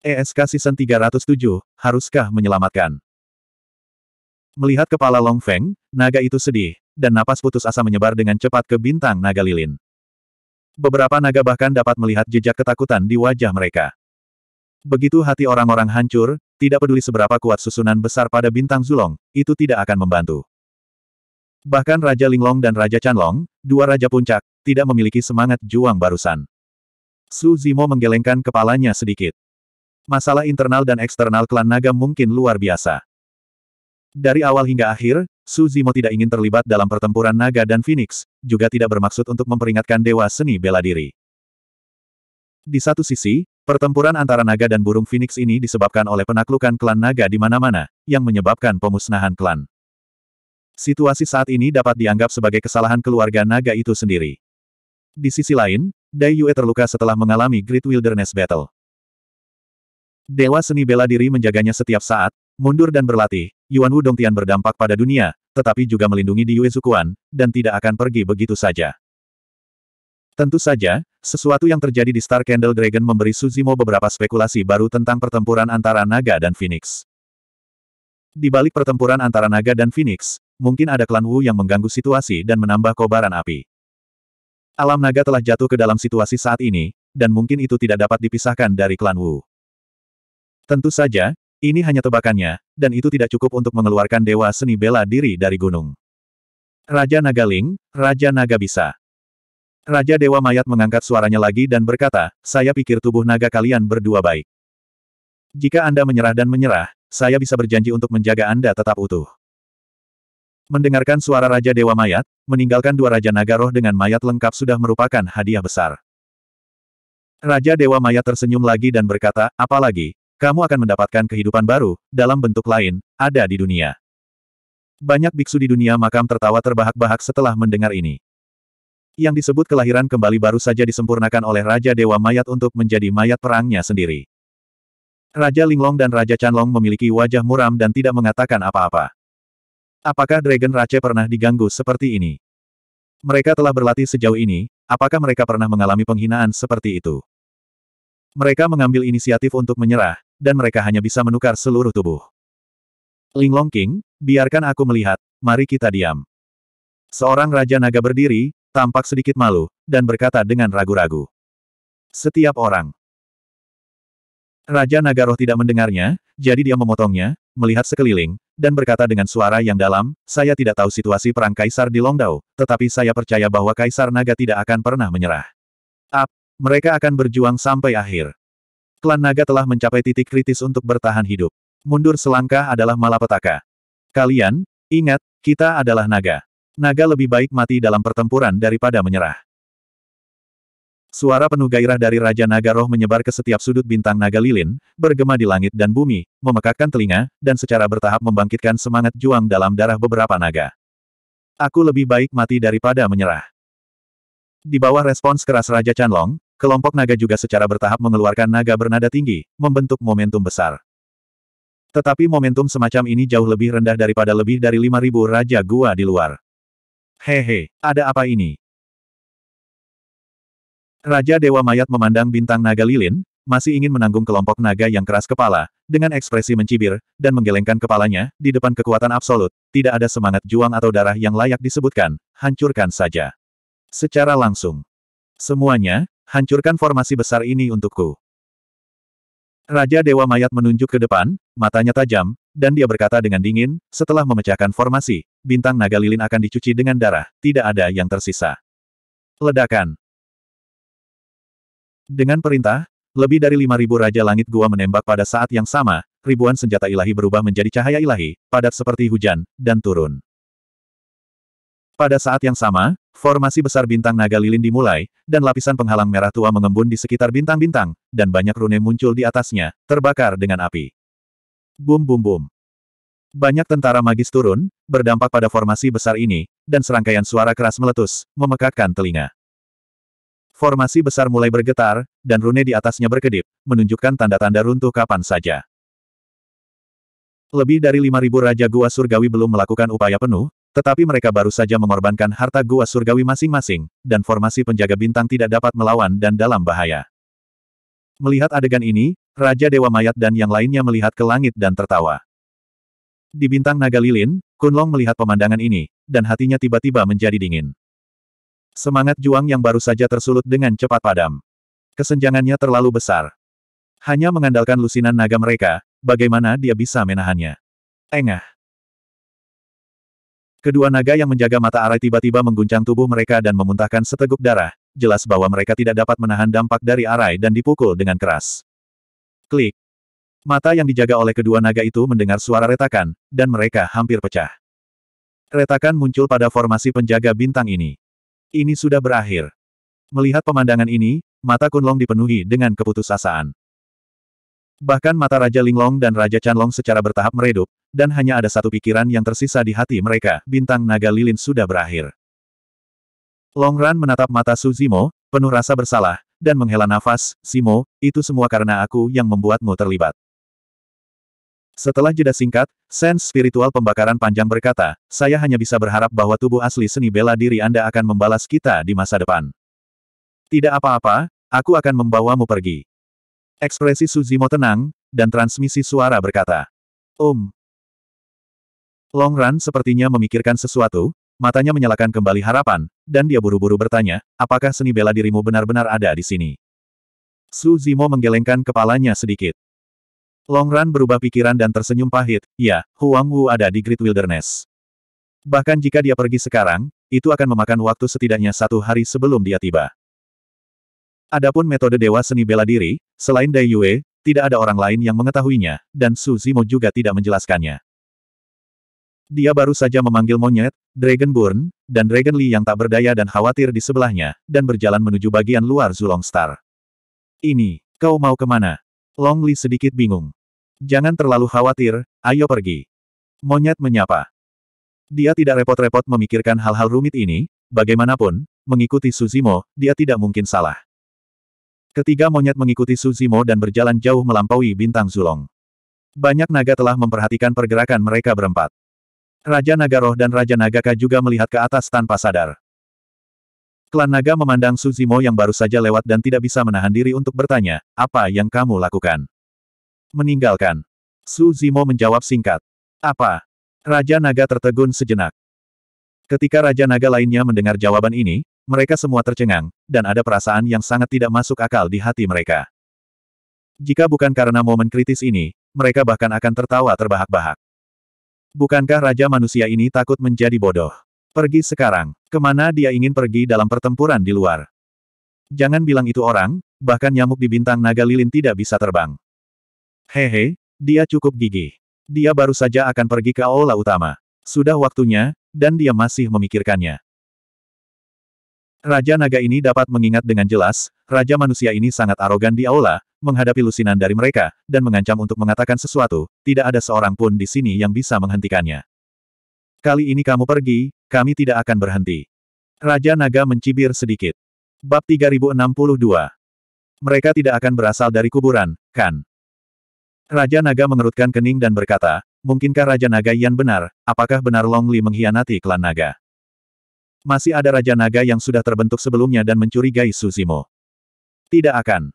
ESK Season 307, haruskah menyelamatkan? Melihat kepala Long Feng, naga itu sedih, dan napas putus asa menyebar dengan cepat ke bintang naga lilin. Beberapa naga bahkan dapat melihat jejak ketakutan di wajah mereka. Begitu hati orang-orang hancur, tidak peduli seberapa kuat susunan besar pada bintang Zulong, itu tidak akan membantu. Bahkan Raja Linglong dan Raja Chanlong, dua Raja Puncak, tidak memiliki semangat juang barusan. Su Zimo menggelengkan kepalanya sedikit masalah internal dan eksternal klan naga mungkin luar biasa. Dari awal hingga akhir, Su Zimo tidak ingin terlibat dalam pertempuran naga dan Phoenix, juga tidak bermaksud untuk memperingatkan Dewa Seni Bela Diri. Di satu sisi, pertempuran antara naga dan burung Phoenix ini disebabkan oleh penaklukan klan naga di mana-mana, yang menyebabkan pemusnahan klan. Situasi saat ini dapat dianggap sebagai kesalahan keluarga naga itu sendiri. Di sisi lain, Dai Yue terluka setelah mengalami Great Wilderness Battle. Dewa seni bela diri menjaganya setiap saat, mundur dan berlatih, Yuan Wu Tian berdampak pada dunia, tetapi juga melindungi di Yue Zukuan, dan tidak akan pergi begitu saja. Tentu saja, sesuatu yang terjadi di Star Candle Dragon memberi Suzimo beberapa spekulasi baru tentang pertempuran antara naga dan Phoenix. Di balik pertempuran antara naga dan Phoenix, mungkin ada klan Wu yang mengganggu situasi dan menambah kobaran api. Alam naga telah jatuh ke dalam situasi saat ini, dan mungkin itu tidak dapat dipisahkan dari klan Wu. Tentu saja, ini hanya tebakannya, dan itu tidak cukup untuk mengeluarkan dewa seni bela diri dari gunung. Raja Naga Ling, Raja Naga Bisa. Raja Dewa Mayat mengangkat suaranya lagi dan berkata, saya pikir tubuh naga kalian berdua baik. Jika Anda menyerah dan menyerah, saya bisa berjanji untuk menjaga Anda tetap utuh. Mendengarkan suara Raja Dewa Mayat, meninggalkan dua Raja Naga Roh dengan mayat lengkap sudah merupakan hadiah besar. Raja Dewa Mayat tersenyum lagi dan berkata, apalagi, kamu akan mendapatkan kehidupan baru, dalam bentuk lain, ada di dunia. Banyak biksu di dunia makam tertawa terbahak-bahak setelah mendengar ini. Yang disebut kelahiran kembali baru saja disempurnakan oleh Raja Dewa Mayat untuk menjadi mayat perangnya sendiri. Raja Linglong dan Raja Chanlong memiliki wajah muram dan tidak mengatakan apa-apa. Apakah Dragon Rache pernah diganggu seperti ini? Mereka telah berlatih sejauh ini, apakah mereka pernah mengalami penghinaan seperti itu? Mereka mengambil inisiatif untuk menyerah, dan mereka hanya bisa menukar seluruh tubuh. Linglong King, biarkan aku melihat, mari kita diam. Seorang Raja Naga berdiri, tampak sedikit malu, dan berkata dengan ragu-ragu. Setiap orang. Raja Naga Roh tidak mendengarnya, jadi dia memotongnya, melihat sekeliling, dan berkata dengan suara yang dalam, saya tidak tahu situasi perang Kaisar di Longdao, tetapi saya percaya bahwa Kaisar Naga tidak akan pernah menyerah. Ap, mereka akan berjuang sampai akhir. Klan naga telah mencapai titik kritis untuk bertahan hidup. Mundur selangkah adalah malapetaka. Kalian, ingat, kita adalah naga. Naga lebih baik mati dalam pertempuran daripada menyerah. Suara penuh gairah dari Raja Naga Roh menyebar ke setiap sudut bintang naga lilin, bergema di langit dan bumi, memekakkan telinga, dan secara bertahap membangkitkan semangat juang dalam darah beberapa naga. Aku lebih baik mati daripada menyerah. Di bawah respons keras Raja Chanlong, kelompok naga juga secara bertahap mengeluarkan naga bernada tinggi, membentuk momentum besar. Tetapi momentum semacam ini jauh lebih rendah daripada lebih dari 5.000 Raja Gua di luar. Hehe, ada apa ini? Raja Dewa Mayat memandang bintang naga lilin, masih ingin menanggung kelompok naga yang keras kepala, dengan ekspresi mencibir, dan menggelengkan kepalanya, di depan kekuatan absolut, tidak ada semangat juang atau darah yang layak disebutkan, hancurkan saja. Secara langsung. Semuanya, hancurkan formasi besar ini untukku. Raja Dewa Mayat menunjuk ke depan, matanya tajam, dan dia berkata dengan dingin, setelah memecahkan formasi, bintang naga lilin akan dicuci dengan darah, tidak ada yang tersisa. Ledakan. Dengan perintah, lebih dari 5.000 Raja Langit Gua menembak pada saat yang sama, ribuan senjata ilahi berubah menjadi cahaya ilahi, padat seperti hujan, dan turun. Pada saat yang sama, Formasi besar bintang naga lilin dimulai, dan lapisan penghalang merah tua mengembun di sekitar bintang-bintang, dan banyak rune muncul di atasnya, terbakar dengan api. Bum bum bum. Banyak tentara magis turun, berdampak pada formasi besar ini, dan serangkaian suara keras meletus, memekakkan telinga. Formasi besar mulai bergetar, dan rune di atasnya berkedip, menunjukkan tanda-tanda runtuh kapan saja. Lebih dari 5.000 Raja Gua Surgawi belum melakukan upaya penuh, tetapi mereka baru saja mengorbankan harta gua surgawi masing-masing, dan formasi penjaga bintang tidak dapat melawan dan dalam bahaya. Melihat adegan ini, Raja Dewa Mayat dan yang lainnya melihat ke langit dan tertawa. Di bintang naga lilin, Kunlong melihat pemandangan ini, dan hatinya tiba-tiba menjadi dingin. Semangat juang yang baru saja tersulut dengan cepat padam. Kesenjangannya terlalu besar. Hanya mengandalkan lusinan naga mereka, bagaimana dia bisa menahannya? Engah. Kedua naga yang menjaga mata arai tiba-tiba mengguncang tubuh mereka dan memuntahkan seteguk darah, jelas bahwa mereka tidak dapat menahan dampak dari arai dan dipukul dengan keras. Klik. Mata yang dijaga oleh kedua naga itu mendengar suara retakan, dan mereka hampir pecah. Retakan muncul pada formasi penjaga bintang ini. Ini sudah berakhir. Melihat pemandangan ini, mata Kunlong dipenuhi dengan keputusasaan. Bahkan mata Raja Linglong dan Raja Chanlong secara bertahap meredup, dan hanya ada satu pikiran yang tersisa di hati mereka, bintang naga lilin sudah berakhir. Long Longran menatap mata Su Zimo, penuh rasa bersalah, dan menghela nafas, Simo, itu semua karena aku yang membuatmu terlibat. Setelah jeda singkat, Sense Spiritual Pembakaran Panjang berkata, saya hanya bisa berharap bahwa tubuh asli seni bela diri Anda akan membalas kita di masa depan. Tidak apa-apa, aku akan membawamu pergi. Ekspresi Suzimo tenang, dan transmisi suara berkata, Om, um, Long Ran sepertinya memikirkan sesuatu, matanya menyalakan kembali harapan, dan dia buru-buru bertanya, apakah seni bela dirimu benar-benar ada di sini? Su Zimo menggelengkan kepalanya sedikit. Long Ran berubah pikiran dan tersenyum pahit, ya, Huang Wu ada di Great Wilderness. Bahkan jika dia pergi sekarang, itu akan memakan waktu setidaknya satu hari sebelum dia tiba. Adapun metode Dewa Seni Bela Diri, selain Dai Yue, tidak ada orang lain yang mengetahuinya, dan Su Zimo juga tidak menjelaskannya. Dia baru saja memanggil monyet, Dragonborn, dan Dragon Lee yang tak berdaya dan khawatir di sebelahnya, dan berjalan menuju bagian luar Zulong Star. Ini, kau mau kemana? Long Li sedikit bingung. Jangan terlalu khawatir, ayo pergi. Monyet menyapa. Dia tidak repot-repot memikirkan hal-hal rumit ini, bagaimanapun, mengikuti Suzimo, dia tidak mungkin salah. Ketiga monyet mengikuti Suzimo dan berjalan jauh melampaui bintang Zulong. Banyak naga telah memperhatikan pergerakan mereka berempat. Raja Naga Roh dan Raja Nagaka juga melihat ke atas tanpa sadar. Klan Naga memandang Suzimo yang baru saja lewat dan tidak bisa menahan diri untuk bertanya, apa yang kamu lakukan? Meninggalkan. Suzimo menjawab singkat. Apa? Raja Naga tertegun sejenak. Ketika Raja Naga lainnya mendengar jawaban ini, mereka semua tercengang, dan ada perasaan yang sangat tidak masuk akal di hati mereka. Jika bukan karena momen kritis ini, mereka bahkan akan tertawa terbahak-bahak. Bukankah Raja manusia ini takut menjadi bodoh? Pergi sekarang. Kemana dia ingin pergi dalam pertempuran di luar? Jangan bilang itu orang, bahkan nyamuk di bintang naga lilin tidak bisa terbang. Hehe, dia cukup gigih. Dia baru saja akan pergi ke aula utama. Sudah waktunya, dan dia masih memikirkannya. Raja naga ini dapat mengingat dengan jelas, raja manusia ini sangat arogan di aula, menghadapi lusinan dari mereka, dan mengancam untuk mengatakan sesuatu, tidak ada seorang pun di sini yang bisa menghentikannya. Kali ini kamu pergi, kami tidak akan berhenti. Raja Naga mencibir sedikit. Bab 3062 Mereka tidak akan berasal dari kuburan, kan? Raja Naga mengerutkan kening dan berkata, Mungkinkah Raja Naga Yan benar, apakah benar Long Li mengkhianati klan Naga? Masih ada Raja Naga yang sudah terbentuk sebelumnya dan mencurigai Suzimo. Tidak akan.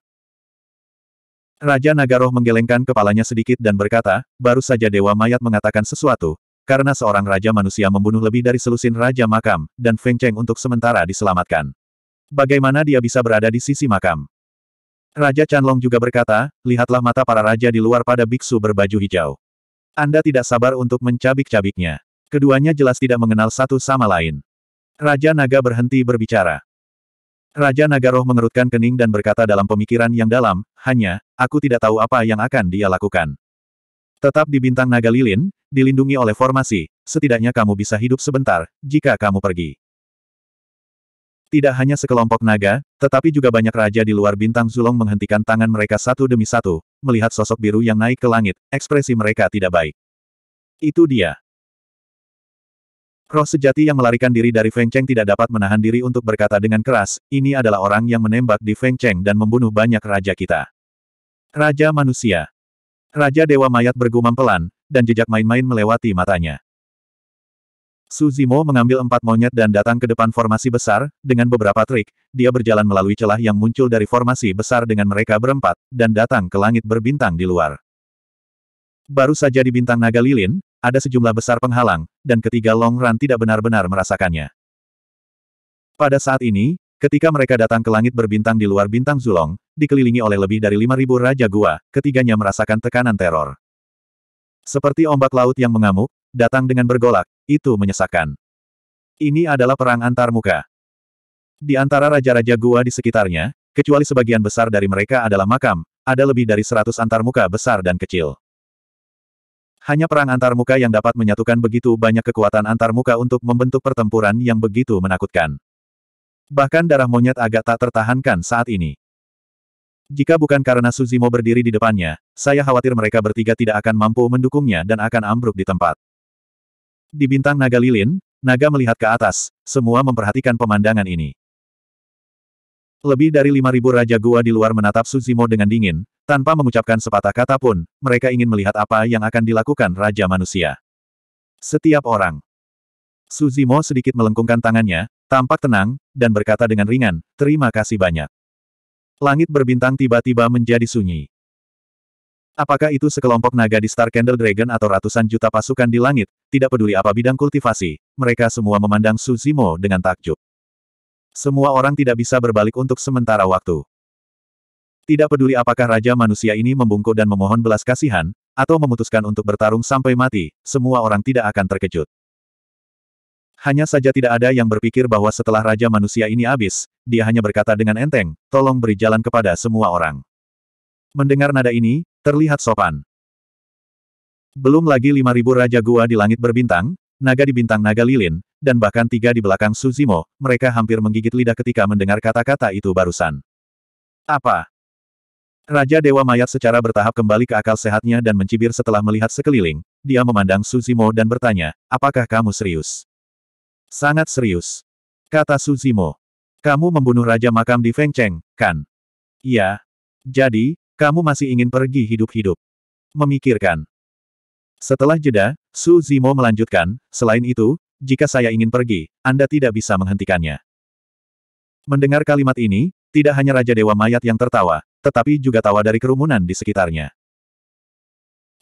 Raja Naga Roh menggelengkan kepalanya sedikit dan berkata, baru saja Dewa Mayat mengatakan sesuatu, karena seorang Raja Manusia membunuh lebih dari selusin Raja Makam, dan Feng Cheng untuk sementara diselamatkan. Bagaimana dia bisa berada di sisi makam? Raja Chanlong juga berkata, lihatlah mata para raja di luar pada biksu berbaju hijau. Anda tidak sabar untuk mencabik-cabiknya. Keduanya jelas tidak mengenal satu sama lain. Raja Naga berhenti berbicara. Raja Naga Roh mengerutkan kening dan berkata dalam pemikiran yang dalam, hanya, aku tidak tahu apa yang akan dia lakukan. Tetap di bintang naga lilin, dilindungi oleh formasi, setidaknya kamu bisa hidup sebentar, jika kamu pergi. Tidak hanya sekelompok naga, tetapi juga banyak raja di luar bintang Zulong menghentikan tangan mereka satu demi satu, melihat sosok biru yang naik ke langit, ekspresi mereka tidak baik. Itu dia. Roh sejati yang melarikan diri dari Feng Cheng tidak dapat menahan diri untuk berkata dengan keras, ini adalah orang yang menembak di Feng Cheng dan membunuh banyak raja kita. Raja manusia. Raja Dewa Mayat bergumam pelan, dan jejak main-main melewati matanya. Su Zimo mengambil empat monyet dan datang ke depan formasi besar, dengan beberapa trik, dia berjalan melalui celah yang muncul dari formasi besar dengan mereka berempat, dan datang ke langit berbintang di luar. Baru saja di bintang naga lilin, ada sejumlah besar penghalang, dan ketiga Long Ran tidak benar-benar merasakannya. Pada saat ini, ketika mereka datang ke langit berbintang di luar bintang Zulong, dikelilingi oleh lebih dari 5.000 Raja Gua, ketiganya merasakan tekanan teror. Seperti ombak laut yang mengamuk, datang dengan bergolak, itu menyesakkan. Ini adalah perang antar muka. Di antara raja-raja gua di sekitarnya, kecuali sebagian besar dari mereka adalah makam, ada lebih dari seratus antarmuka besar dan kecil. Hanya perang antar muka yang dapat menyatukan begitu banyak kekuatan antar muka untuk membentuk pertempuran yang begitu menakutkan. Bahkan darah monyet agak tak tertahankan saat ini. Jika bukan karena Suzimo berdiri di depannya, saya khawatir mereka bertiga tidak akan mampu mendukungnya dan akan ambruk di tempat. Di bintang naga lilin, naga melihat ke atas, semua memperhatikan pemandangan ini. Lebih dari 5.000 Raja Gua di luar menatap Suzimo dengan dingin, tanpa mengucapkan sepatah kata pun, mereka ingin melihat apa yang akan dilakukan Raja Manusia. Setiap orang. Suzimo sedikit melengkungkan tangannya, tampak tenang, dan berkata dengan ringan, terima kasih banyak. Langit berbintang tiba-tiba menjadi sunyi. Apakah itu sekelompok naga di Star Candle Dragon atau ratusan juta pasukan di langit, tidak peduli apa bidang kultivasi, mereka semua memandang Suzimo dengan takjub. Semua orang tidak bisa berbalik untuk sementara waktu. Tidak peduli apakah Raja Manusia ini membungkuk dan memohon belas kasihan, atau memutuskan untuk bertarung sampai mati, semua orang tidak akan terkejut. Hanya saja tidak ada yang berpikir bahwa setelah Raja Manusia ini habis, dia hanya berkata dengan enteng, tolong beri jalan kepada semua orang. Mendengar nada ini, terlihat sopan. Belum lagi 5.000 Raja Gua di langit berbintang, naga di bintang naga lilin, dan bahkan tiga di belakang Suzimo, mereka hampir menggigit lidah ketika mendengar kata-kata itu barusan. Apa? Raja Dewa Mayat secara bertahap kembali ke akal sehatnya dan mencibir setelah melihat sekeliling, dia memandang Suzimo dan bertanya, apakah kamu serius? Sangat serius. Kata Suzimo. Kamu membunuh Raja Makam di Feng Cheng, kan? Iya. Jadi, kamu masih ingin pergi hidup-hidup. Memikirkan. Setelah jeda, Su Zimo melanjutkan, selain itu, jika saya ingin pergi, Anda tidak bisa menghentikannya. Mendengar kalimat ini, tidak hanya Raja Dewa Mayat yang tertawa, tetapi juga tawa dari kerumunan di sekitarnya.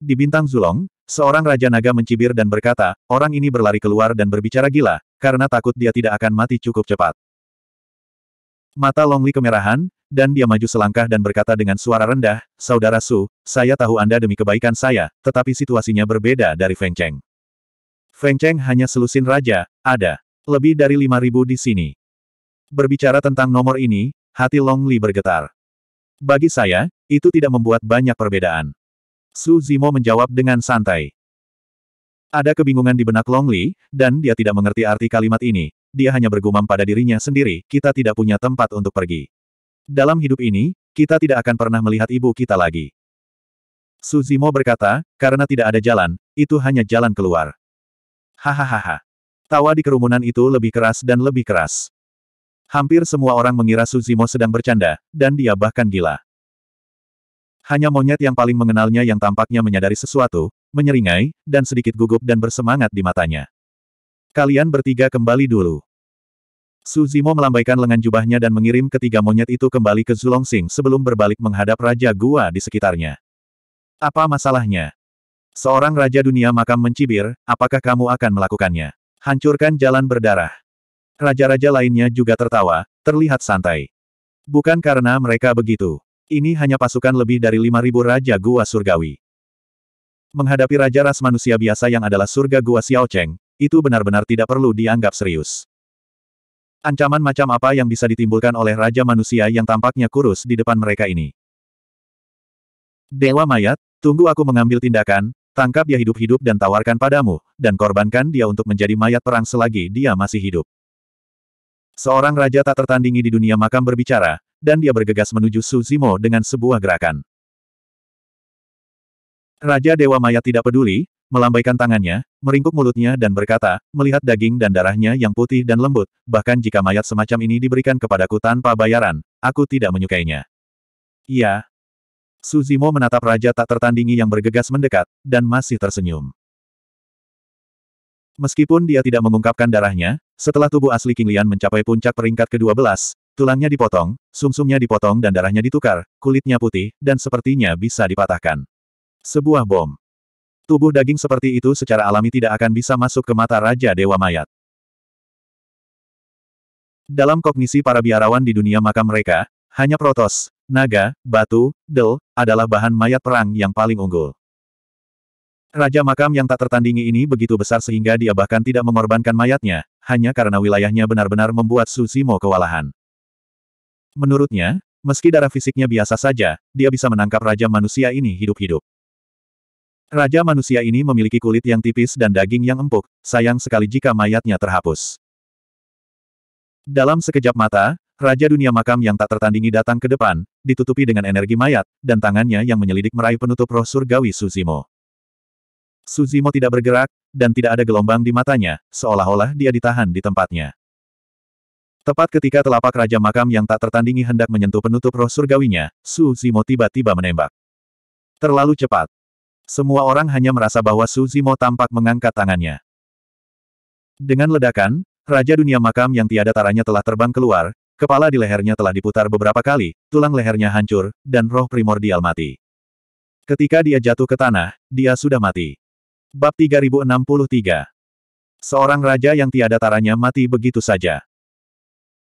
Di Bintang Zulong, seorang Raja Naga mencibir dan berkata, orang ini berlari keluar dan berbicara gila, karena takut dia tidak akan mati cukup cepat. Mata Longli kemerahan, dan dia maju selangkah dan berkata dengan suara rendah, Saudara Su, saya tahu Anda demi kebaikan saya, tetapi situasinya berbeda dari Feng Cheng. Feng Cheng hanya selusin raja, ada. Lebih dari 5.000 di sini. Berbicara tentang nomor ini, hati Longli bergetar. Bagi saya, itu tidak membuat banyak perbedaan. Su Zimo menjawab dengan santai. Ada kebingungan di benak Long Li, dan dia tidak mengerti arti kalimat ini. Dia hanya bergumam pada dirinya sendiri, kita tidak punya tempat untuk pergi. Dalam hidup ini, kita tidak akan pernah melihat ibu kita lagi. Su Zimo berkata, karena tidak ada jalan, itu hanya jalan keluar. Hahaha. Tawa di kerumunan itu lebih keras dan lebih keras. Hampir semua orang mengira Suzimo sedang bercanda, dan dia bahkan gila. Hanya monyet yang paling mengenalnya yang tampaknya menyadari sesuatu, menyeringai, dan sedikit gugup dan bersemangat di matanya. Kalian bertiga kembali dulu. Suzimo melambaikan lengan jubahnya dan mengirim ketiga monyet itu kembali ke Zulongxing sebelum berbalik menghadap Raja Gua di sekitarnya. Apa masalahnya? Seorang Raja Dunia Makam mencibir, apakah kamu akan melakukannya? Hancurkan jalan berdarah. Raja-raja lainnya juga tertawa, terlihat santai. Bukan karena mereka begitu. Ini hanya pasukan lebih dari 5.000 Raja Gua Surgawi. Menghadapi Raja Ras manusia biasa yang adalah surga Gua Xiao Cheng, itu benar-benar tidak perlu dianggap serius. Ancaman macam apa yang bisa ditimbulkan oleh Raja manusia yang tampaknya kurus di depan mereka ini? Dewa mayat, tunggu aku mengambil tindakan, tangkap dia hidup-hidup dan tawarkan padamu, dan korbankan dia untuk menjadi mayat perang selagi dia masih hidup. Seorang raja tak tertandingi di dunia makam berbicara, dan dia bergegas menuju Suzimo dengan sebuah gerakan. Raja Dewa Maya tidak peduli, melambaikan tangannya, meringkuk mulutnya dan berkata, melihat daging dan darahnya yang putih dan lembut, bahkan jika mayat semacam ini diberikan kepadaku tanpa bayaran, aku tidak menyukainya. Iya. Suzimo menatap raja tak tertandingi yang bergegas mendekat, dan masih tersenyum. Meskipun dia tidak mengungkapkan darahnya, setelah tubuh asli King Lian mencapai puncak peringkat ke-12, tulangnya dipotong, sumsumnya dipotong dan darahnya ditukar, kulitnya putih, dan sepertinya bisa dipatahkan. Sebuah bom. Tubuh daging seperti itu secara alami tidak akan bisa masuk ke mata Raja Dewa Mayat. Dalam kognisi para biarawan di dunia makam mereka, hanya protos, naga, batu, del, adalah bahan mayat perang yang paling unggul. Raja makam yang tak tertandingi ini begitu besar sehingga dia bahkan tidak mengorbankan mayatnya, hanya karena wilayahnya benar-benar membuat Susimo kewalahan. Menurutnya, meski darah fisiknya biasa saja, dia bisa menangkap Raja manusia ini hidup-hidup. Raja manusia ini memiliki kulit yang tipis dan daging yang empuk, sayang sekali jika mayatnya terhapus. Dalam sekejap mata, Raja dunia makam yang tak tertandingi datang ke depan, ditutupi dengan energi mayat, dan tangannya yang menyelidik meraih penutup roh surgawi Susimo. Suzimo tidak bergerak, dan tidak ada gelombang di matanya, seolah-olah dia ditahan di tempatnya. Tepat ketika telapak Raja Makam yang tak tertandingi hendak menyentuh penutup roh surgawinya, Su Zimo tiba-tiba menembak. Terlalu cepat. Semua orang hanya merasa bahwa Su Zimo tampak mengangkat tangannya. Dengan ledakan, Raja Dunia Makam yang tiada taranya telah terbang keluar, kepala di lehernya telah diputar beberapa kali, tulang lehernya hancur, dan roh primordial mati. Ketika dia jatuh ke tanah, dia sudah mati. Bab 3063 Seorang raja yang tiada taranya mati begitu saja.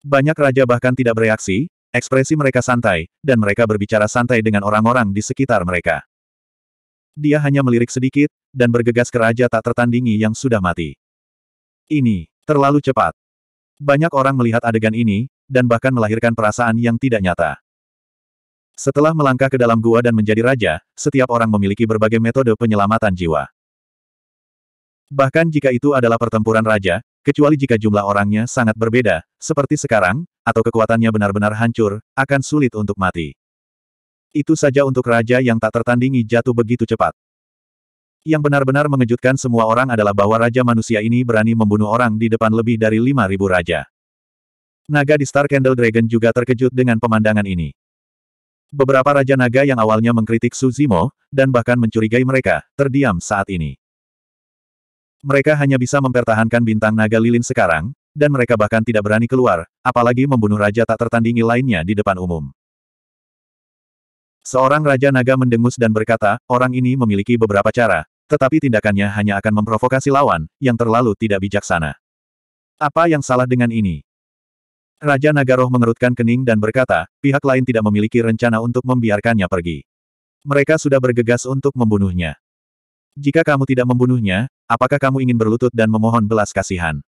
Banyak raja bahkan tidak bereaksi, ekspresi mereka santai, dan mereka berbicara santai dengan orang-orang di sekitar mereka. Dia hanya melirik sedikit, dan bergegas ke raja tak tertandingi yang sudah mati. Ini, terlalu cepat. Banyak orang melihat adegan ini, dan bahkan melahirkan perasaan yang tidak nyata. Setelah melangkah ke dalam gua dan menjadi raja, setiap orang memiliki berbagai metode penyelamatan jiwa. Bahkan jika itu adalah pertempuran raja, kecuali jika jumlah orangnya sangat berbeda, seperti sekarang, atau kekuatannya benar-benar hancur, akan sulit untuk mati. Itu saja untuk raja yang tak tertandingi jatuh begitu cepat. Yang benar-benar mengejutkan semua orang adalah bahwa Raja Manusia ini berani membunuh orang di depan lebih dari 5.000 raja. Naga di Star Candle Dragon juga terkejut dengan pemandangan ini. Beberapa Raja Naga yang awalnya mengkritik Suzimo, dan bahkan mencurigai mereka, terdiam saat ini. Mereka hanya bisa mempertahankan bintang naga lilin sekarang, dan mereka bahkan tidak berani keluar, apalagi membunuh raja tak tertandingi lainnya di depan umum. Seorang raja naga mendengus dan berkata, orang ini memiliki beberapa cara, tetapi tindakannya hanya akan memprovokasi lawan, yang terlalu tidak bijaksana. Apa yang salah dengan ini? Raja naga roh mengerutkan kening dan berkata, pihak lain tidak memiliki rencana untuk membiarkannya pergi. Mereka sudah bergegas untuk membunuhnya. Jika kamu tidak membunuhnya, apakah kamu ingin berlutut dan memohon belas kasihan?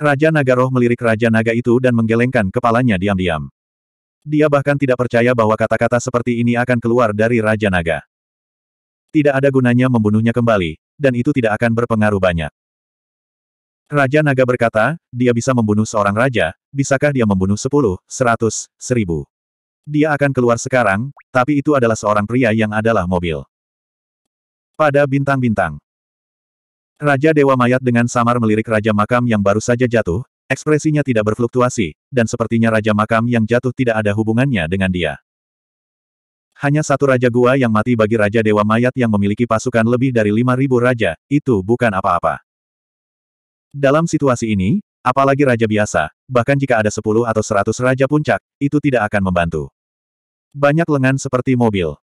Raja Naga Roh melirik Raja Naga itu dan menggelengkan kepalanya diam-diam. Dia bahkan tidak percaya bahwa kata-kata seperti ini akan keluar dari Raja Naga. Tidak ada gunanya membunuhnya kembali, dan itu tidak akan berpengaruh banyak. Raja Naga berkata, dia bisa membunuh seorang raja, bisakah dia membunuh sepuluh, seratus, seribu? Dia akan keluar sekarang, tapi itu adalah seorang pria yang adalah mobil. Pada bintang-bintang. Raja Dewa Mayat dengan samar melirik Raja Makam yang baru saja jatuh, ekspresinya tidak berfluktuasi, dan sepertinya Raja Makam yang jatuh tidak ada hubungannya dengan dia. Hanya satu Raja Gua yang mati bagi Raja Dewa Mayat yang memiliki pasukan lebih dari 5.000 raja, itu bukan apa-apa. Dalam situasi ini, apalagi Raja biasa, bahkan jika ada 10 atau 100 Raja Puncak, itu tidak akan membantu. Banyak lengan seperti mobil.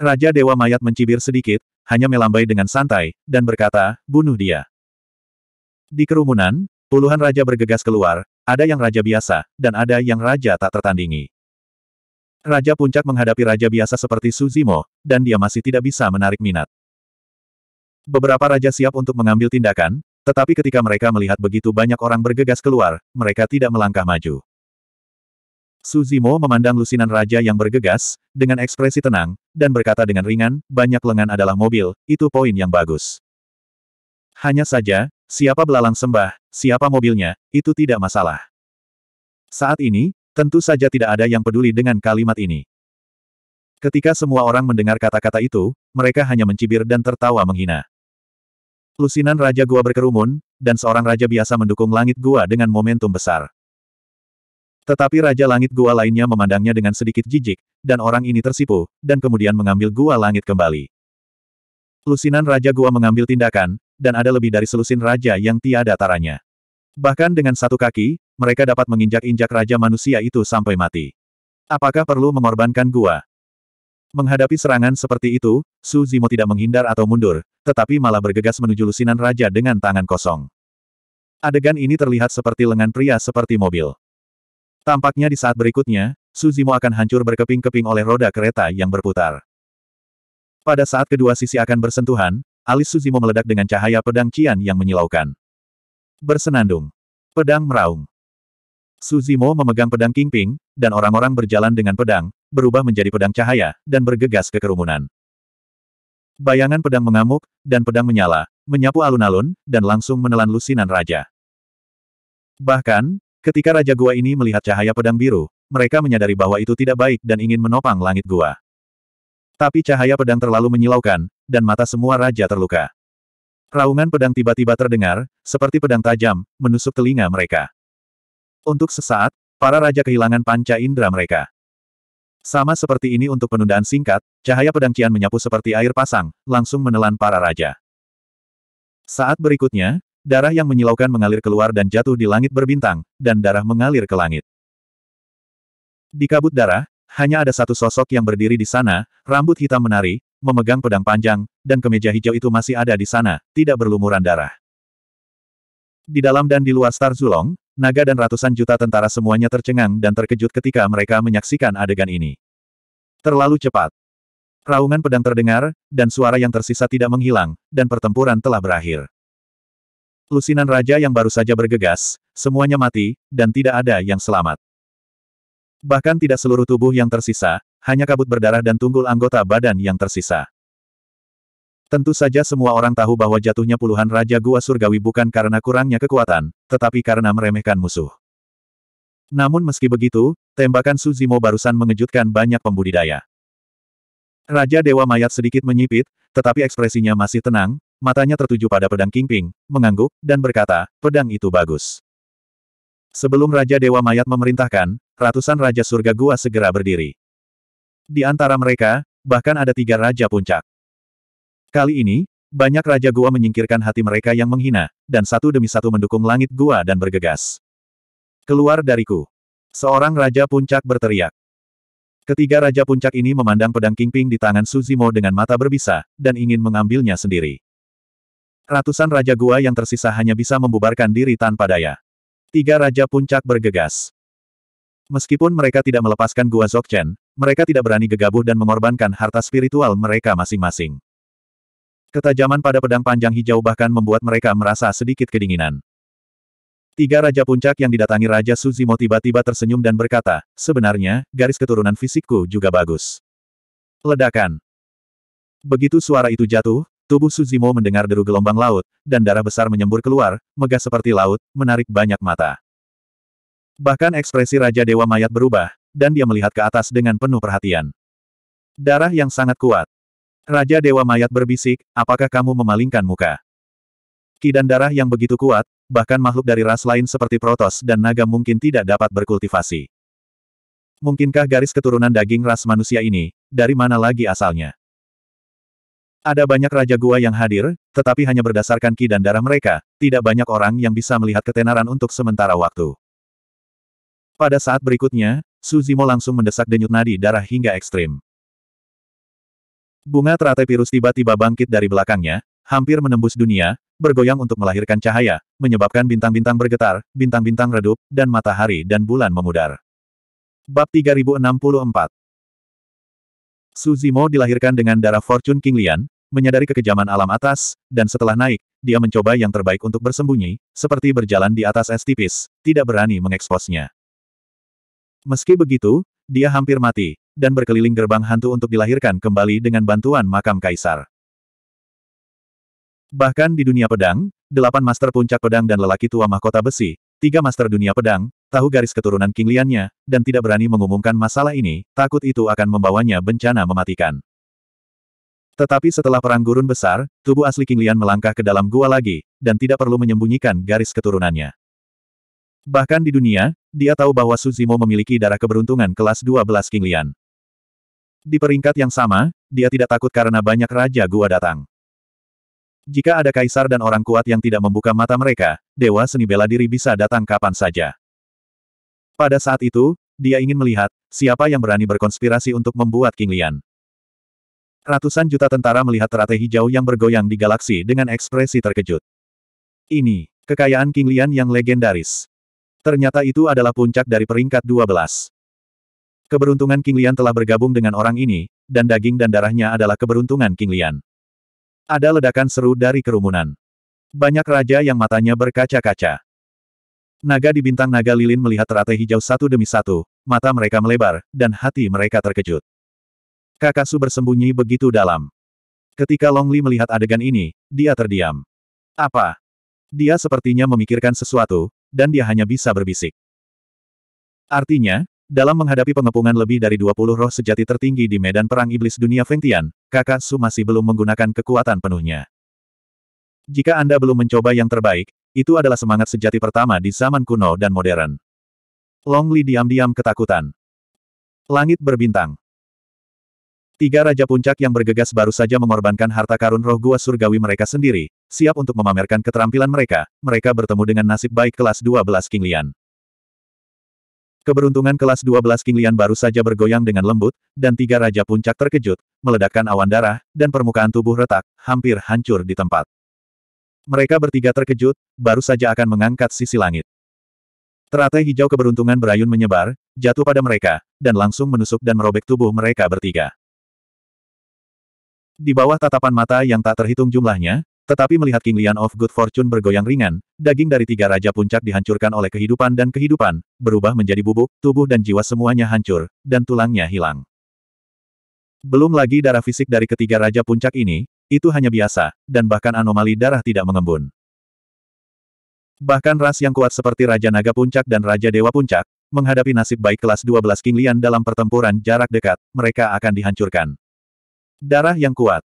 Raja Dewa Mayat mencibir sedikit, hanya melambai dengan santai, dan berkata, bunuh dia. Di kerumunan, puluhan raja bergegas keluar, ada yang raja biasa, dan ada yang raja tak tertandingi. Raja puncak menghadapi raja biasa seperti Suzimo, dan dia masih tidak bisa menarik minat. Beberapa raja siap untuk mengambil tindakan, tetapi ketika mereka melihat begitu banyak orang bergegas keluar, mereka tidak melangkah maju. Suzimo memandang lusinan raja yang bergegas, dengan ekspresi tenang, dan berkata dengan ringan, banyak lengan adalah mobil, itu poin yang bagus. Hanya saja, siapa belalang sembah, siapa mobilnya, itu tidak masalah. Saat ini, tentu saja tidak ada yang peduli dengan kalimat ini. Ketika semua orang mendengar kata-kata itu, mereka hanya mencibir dan tertawa menghina. Lusinan Raja Gua berkerumun, dan seorang raja biasa mendukung langit gua dengan momentum besar. Tetapi Raja Langit Gua lainnya memandangnya dengan sedikit jijik, dan orang ini tersipu, dan kemudian mengambil Gua Langit kembali. Lusinan Raja Gua mengambil tindakan, dan ada lebih dari selusin Raja yang tiada taranya. Bahkan dengan satu kaki, mereka dapat menginjak-injak Raja Manusia itu sampai mati. Apakah perlu mengorbankan Gua? Menghadapi serangan seperti itu, Su Zimo tidak menghindar atau mundur, tetapi malah bergegas menuju lusinan raja dengan tangan kosong. Adegan ini terlihat seperti lengan pria seperti mobil. Tampaknya di saat berikutnya, Suzimo akan hancur berkeping-keping oleh roda kereta yang berputar. Pada saat kedua sisi akan bersentuhan, alis Suzimo meledak dengan cahaya pedang Cian yang menyilaukan. Bersenandung. Pedang meraung. Suzimo memegang pedang Kingping, dan orang-orang berjalan dengan pedang, berubah menjadi pedang cahaya, dan bergegas ke kerumunan. Bayangan pedang mengamuk, dan pedang menyala, menyapu alun-alun, dan langsung menelan lusinan raja. Bahkan, Ketika Raja Gua ini melihat cahaya pedang biru, mereka menyadari bahwa itu tidak baik dan ingin menopang langit gua. Tapi cahaya pedang terlalu menyilaukan, dan mata semua raja terluka. Raungan pedang tiba-tiba terdengar, seperti pedang tajam, menusuk telinga mereka. Untuk sesaat, para raja kehilangan panca indera mereka. Sama seperti ini untuk penundaan singkat, cahaya pedang Cian menyapu seperti air pasang, langsung menelan para raja. Saat berikutnya, Darah yang menyilaukan mengalir keluar dan jatuh di langit berbintang, dan darah mengalir ke langit. Di kabut darah, hanya ada satu sosok yang berdiri di sana, rambut hitam menari, memegang pedang panjang, dan kemeja hijau itu masih ada di sana, tidak berlumuran darah. Di dalam dan di luar Star Zulong, naga dan ratusan juta tentara semuanya tercengang dan terkejut ketika mereka menyaksikan adegan ini. Terlalu cepat. Raungan pedang terdengar, dan suara yang tersisa tidak menghilang, dan pertempuran telah berakhir. Lusinan raja yang baru saja bergegas, semuanya mati, dan tidak ada yang selamat. Bahkan tidak seluruh tubuh yang tersisa, hanya kabut berdarah dan tunggul anggota badan yang tersisa. Tentu saja semua orang tahu bahwa jatuhnya puluhan Raja Gua Surgawi bukan karena kurangnya kekuatan, tetapi karena meremehkan musuh. Namun meski begitu, tembakan Suzimo barusan mengejutkan banyak pembudidaya. Raja Dewa Mayat sedikit menyipit, tetapi ekspresinya masih tenang, matanya tertuju pada pedang Kingping, mengangguk, dan berkata, pedang itu bagus. Sebelum Raja Dewa Mayat memerintahkan, ratusan Raja Surga Gua segera berdiri. Di antara mereka, bahkan ada tiga Raja Puncak. Kali ini, banyak Raja Gua menyingkirkan hati mereka yang menghina, dan satu demi satu mendukung langit gua dan bergegas. Keluar dariku. Seorang Raja Puncak berteriak. Ketiga Raja Puncak ini memandang pedang Kingping di tangan Suzimo dengan mata berbisa, dan ingin mengambilnya sendiri. Ratusan raja gua yang tersisa hanya bisa membubarkan diri tanpa daya. Tiga raja puncak bergegas. Meskipun mereka tidak melepaskan gua Zokchen, mereka tidak berani gegabah dan mengorbankan harta spiritual mereka masing-masing. Ketajaman pada pedang panjang hijau bahkan membuat mereka merasa sedikit kedinginan. Tiga raja puncak yang didatangi Raja Suzimo tiba-tiba tersenyum dan berkata, sebenarnya, garis keturunan fisikku juga bagus. Ledakan. Begitu suara itu jatuh, Tubuh Suzimo mendengar deru gelombang laut, dan darah besar menyembur keluar, megah seperti laut, menarik banyak mata. Bahkan ekspresi Raja Dewa Mayat berubah, dan dia melihat ke atas dengan penuh perhatian. Darah yang sangat kuat. Raja Dewa Mayat berbisik, apakah kamu memalingkan muka? Ki dan darah yang begitu kuat, bahkan makhluk dari ras lain seperti Protos dan naga mungkin tidak dapat berkultivasi. Mungkinkah garis keturunan daging ras manusia ini, dari mana lagi asalnya? Ada banyak raja gua yang hadir, tetapi hanya berdasarkan ki dan darah mereka, tidak banyak orang yang bisa melihat ketenaran untuk sementara waktu. Pada saat berikutnya, Suzimo langsung mendesak denyut nadi darah hingga ekstrim. Bunga teratai virus tiba-tiba bangkit dari belakangnya, hampir menembus dunia, bergoyang untuk melahirkan cahaya, menyebabkan bintang-bintang bergetar, bintang-bintang redup, dan matahari dan bulan memudar. Bab 3064 Su Zimo dilahirkan dengan darah Fortune King Lian, menyadari kekejaman alam atas, dan setelah naik, dia mencoba yang terbaik untuk bersembunyi, seperti berjalan di atas es tipis, tidak berani mengeksposnya. Meski begitu, dia hampir mati, dan berkeliling gerbang hantu untuk dilahirkan kembali dengan bantuan makam kaisar. Bahkan di dunia pedang, delapan master puncak pedang dan lelaki tua mahkota besi, Tiga master dunia pedang, tahu garis keturunan King Liannya, dan tidak berani mengumumkan masalah ini, takut itu akan membawanya bencana mematikan. Tetapi setelah perang gurun besar, tubuh asli King Lian melangkah ke dalam gua lagi, dan tidak perlu menyembunyikan garis keturunannya. Bahkan di dunia, dia tahu bahwa Suzimo memiliki darah keberuntungan kelas 12 King Lian. Di peringkat yang sama, dia tidak takut karena banyak raja gua datang. Jika ada kaisar dan orang kuat yang tidak membuka mata mereka, Dewa Seni Bela Diri bisa datang kapan saja. Pada saat itu, dia ingin melihat, siapa yang berani berkonspirasi untuk membuat King Lian. Ratusan juta tentara melihat teratai hijau yang bergoyang di galaksi dengan ekspresi terkejut. Ini, kekayaan King Lian yang legendaris. Ternyata itu adalah puncak dari peringkat 12. Keberuntungan King Lian telah bergabung dengan orang ini, dan daging dan darahnya adalah keberuntungan King Lian. Ada ledakan seru dari kerumunan. Banyak raja yang matanya berkaca-kaca. Naga di bintang naga lilin melihat teratai hijau satu demi satu, mata mereka melebar, dan hati mereka terkejut. Kakasu bersembunyi begitu dalam. Ketika Longli melihat adegan ini, dia terdiam. Apa? Dia sepertinya memikirkan sesuatu, dan dia hanya bisa berbisik. Artinya, dalam menghadapi pengepungan lebih dari 20 roh sejati tertinggi di medan perang iblis dunia Fengtian, kakak Su masih belum menggunakan kekuatan penuhnya. Jika Anda belum mencoba yang terbaik, itu adalah semangat sejati pertama di zaman kuno dan modern. Long Li diam-diam ketakutan. Langit berbintang. Tiga Raja Puncak yang bergegas baru saja mengorbankan harta karun roh gua surgawi mereka sendiri, siap untuk memamerkan keterampilan mereka, mereka bertemu dengan nasib baik kelas 12 King Lian. Keberuntungan kelas 12 Kinglian baru saja bergoyang dengan lembut, dan tiga raja puncak terkejut, meledakkan awan darah, dan permukaan tubuh retak, hampir hancur di tempat. Mereka bertiga terkejut, baru saja akan mengangkat sisi langit. Teratai hijau keberuntungan berayun menyebar, jatuh pada mereka, dan langsung menusuk dan merobek tubuh mereka bertiga. Di bawah tatapan mata yang tak terhitung jumlahnya, tetapi melihat King Lian of Good Fortune bergoyang ringan, daging dari tiga raja puncak dihancurkan oleh kehidupan dan kehidupan, berubah menjadi bubuk, tubuh dan jiwa semuanya hancur, dan tulangnya hilang. Belum lagi darah fisik dari ketiga raja puncak ini, itu hanya biasa, dan bahkan anomali darah tidak mengembun. Bahkan ras yang kuat seperti Raja Naga Puncak dan Raja Dewa Puncak, menghadapi nasib baik kelas 12 King Lian dalam pertempuran jarak dekat, mereka akan dihancurkan. Darah yang kuat.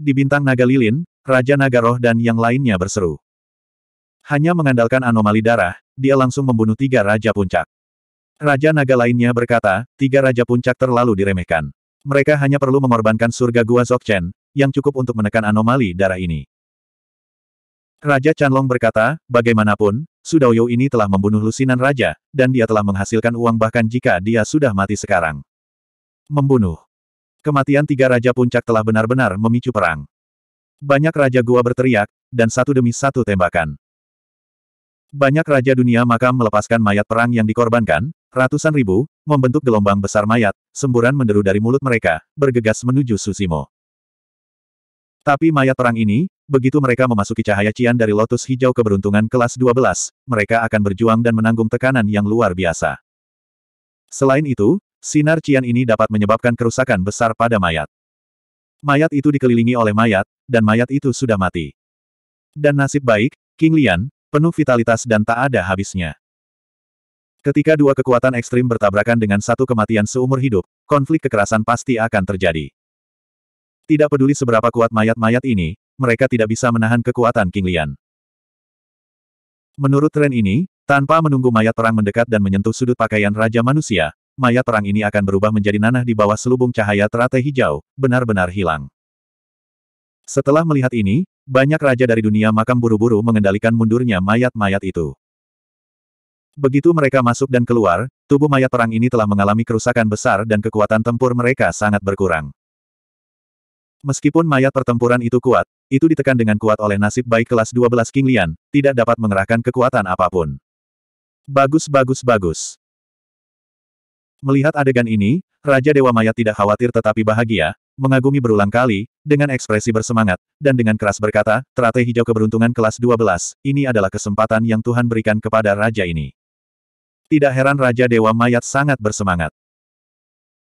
Di bintang naga lilin, Raja Naga dan yang lainnya berseru. Hanya mengandalkan anomali darah, dia langsung membunuh tiga Raja Puncak. Raja Naga lainnya berkata, tiga Raja Puncak terlalu diremehkan. Mereka hanya perlu mengorbankan surga Gua Zokchen, yang cukup untuk menekan anomali darah ini. Raja Chanlong berkata, bagaimanapun, Yu ini telah membunuh lusinan raja, dan dia telah menghasilkan uang bahkan jika dia sudah mati sekarang. Membunuh. Kematian tiga raja puncak telah benar-benar memicu perang. Banyak raja gua berteriak, dan satu demi satu tembakan. Banyak raja dunia makam melepaskan mayat perang yang dikorbankan, ratusan ribu, membentuk gelombang besar mayat, semburan menderu dari mulut mereka, bergegas menuju Susimo. Tapi mayat perang ini, begitu mereka memasuki cahaya cian dari lotus hijau keberuntungan kelas 12, mereka akan berjuang dan menanggung tekanan yang luar biasa. Selain itu, sinar cian ini dapat menyebabkan kerusakan besar pada mayat. Mayat itu dikelilingi oleh mayat, dan mayat itu sudah mati. Dan nasib baik, King Lian, penuh vitalitas dan tak ada habisnya. Ketika dua kekuatan ekstrim bertabrakan dengan satu kematian seumur hidup, konflik kekerasan pasti akan terjadi. Tidak peduli seberapa kuat mayat-mayat ini, mereka tidak bisa menahan kekuatan King Lian. Menurut tren ini, tanpa menunggu mayat perang mendekat dan menyentuh sudut pakaian Raja Manusia, mayat perang ini akan berubah menjadi nanah di bawah selubung cahaya teratai hijau, benar-benar hilang. Setelah melihat ini, banyak raja dari dunia makam buru-buru mengendalikan mundurnya mayat-mayat itu. Begitu mereka masuk dan keluar, tubuh mayat perang ini telah mengalami kerusakan besar dan kekuatan tempur mereka sangat berkurang. Meskipun mayat pertempuran itu kuat, itu ditekan dengan kuat oleh nasib baik kelas 12 King Lian, tidak dapat mengerahkan kekuatan apapun. Bagus bagus bagus. Melihat adegan ini, Raja Dewa Maya tidak khawatir tetapi bahagia, mengagumi berulang kali, dengan ekspresi bersemangat, dan dengan keras berkata, teratai hijau keberuntungan kelas 12, ini adalah kesempatan yang Tuhan berikan kepada Raja ini. Tidak heran Raja Dewa Mayat sangat bersemangat.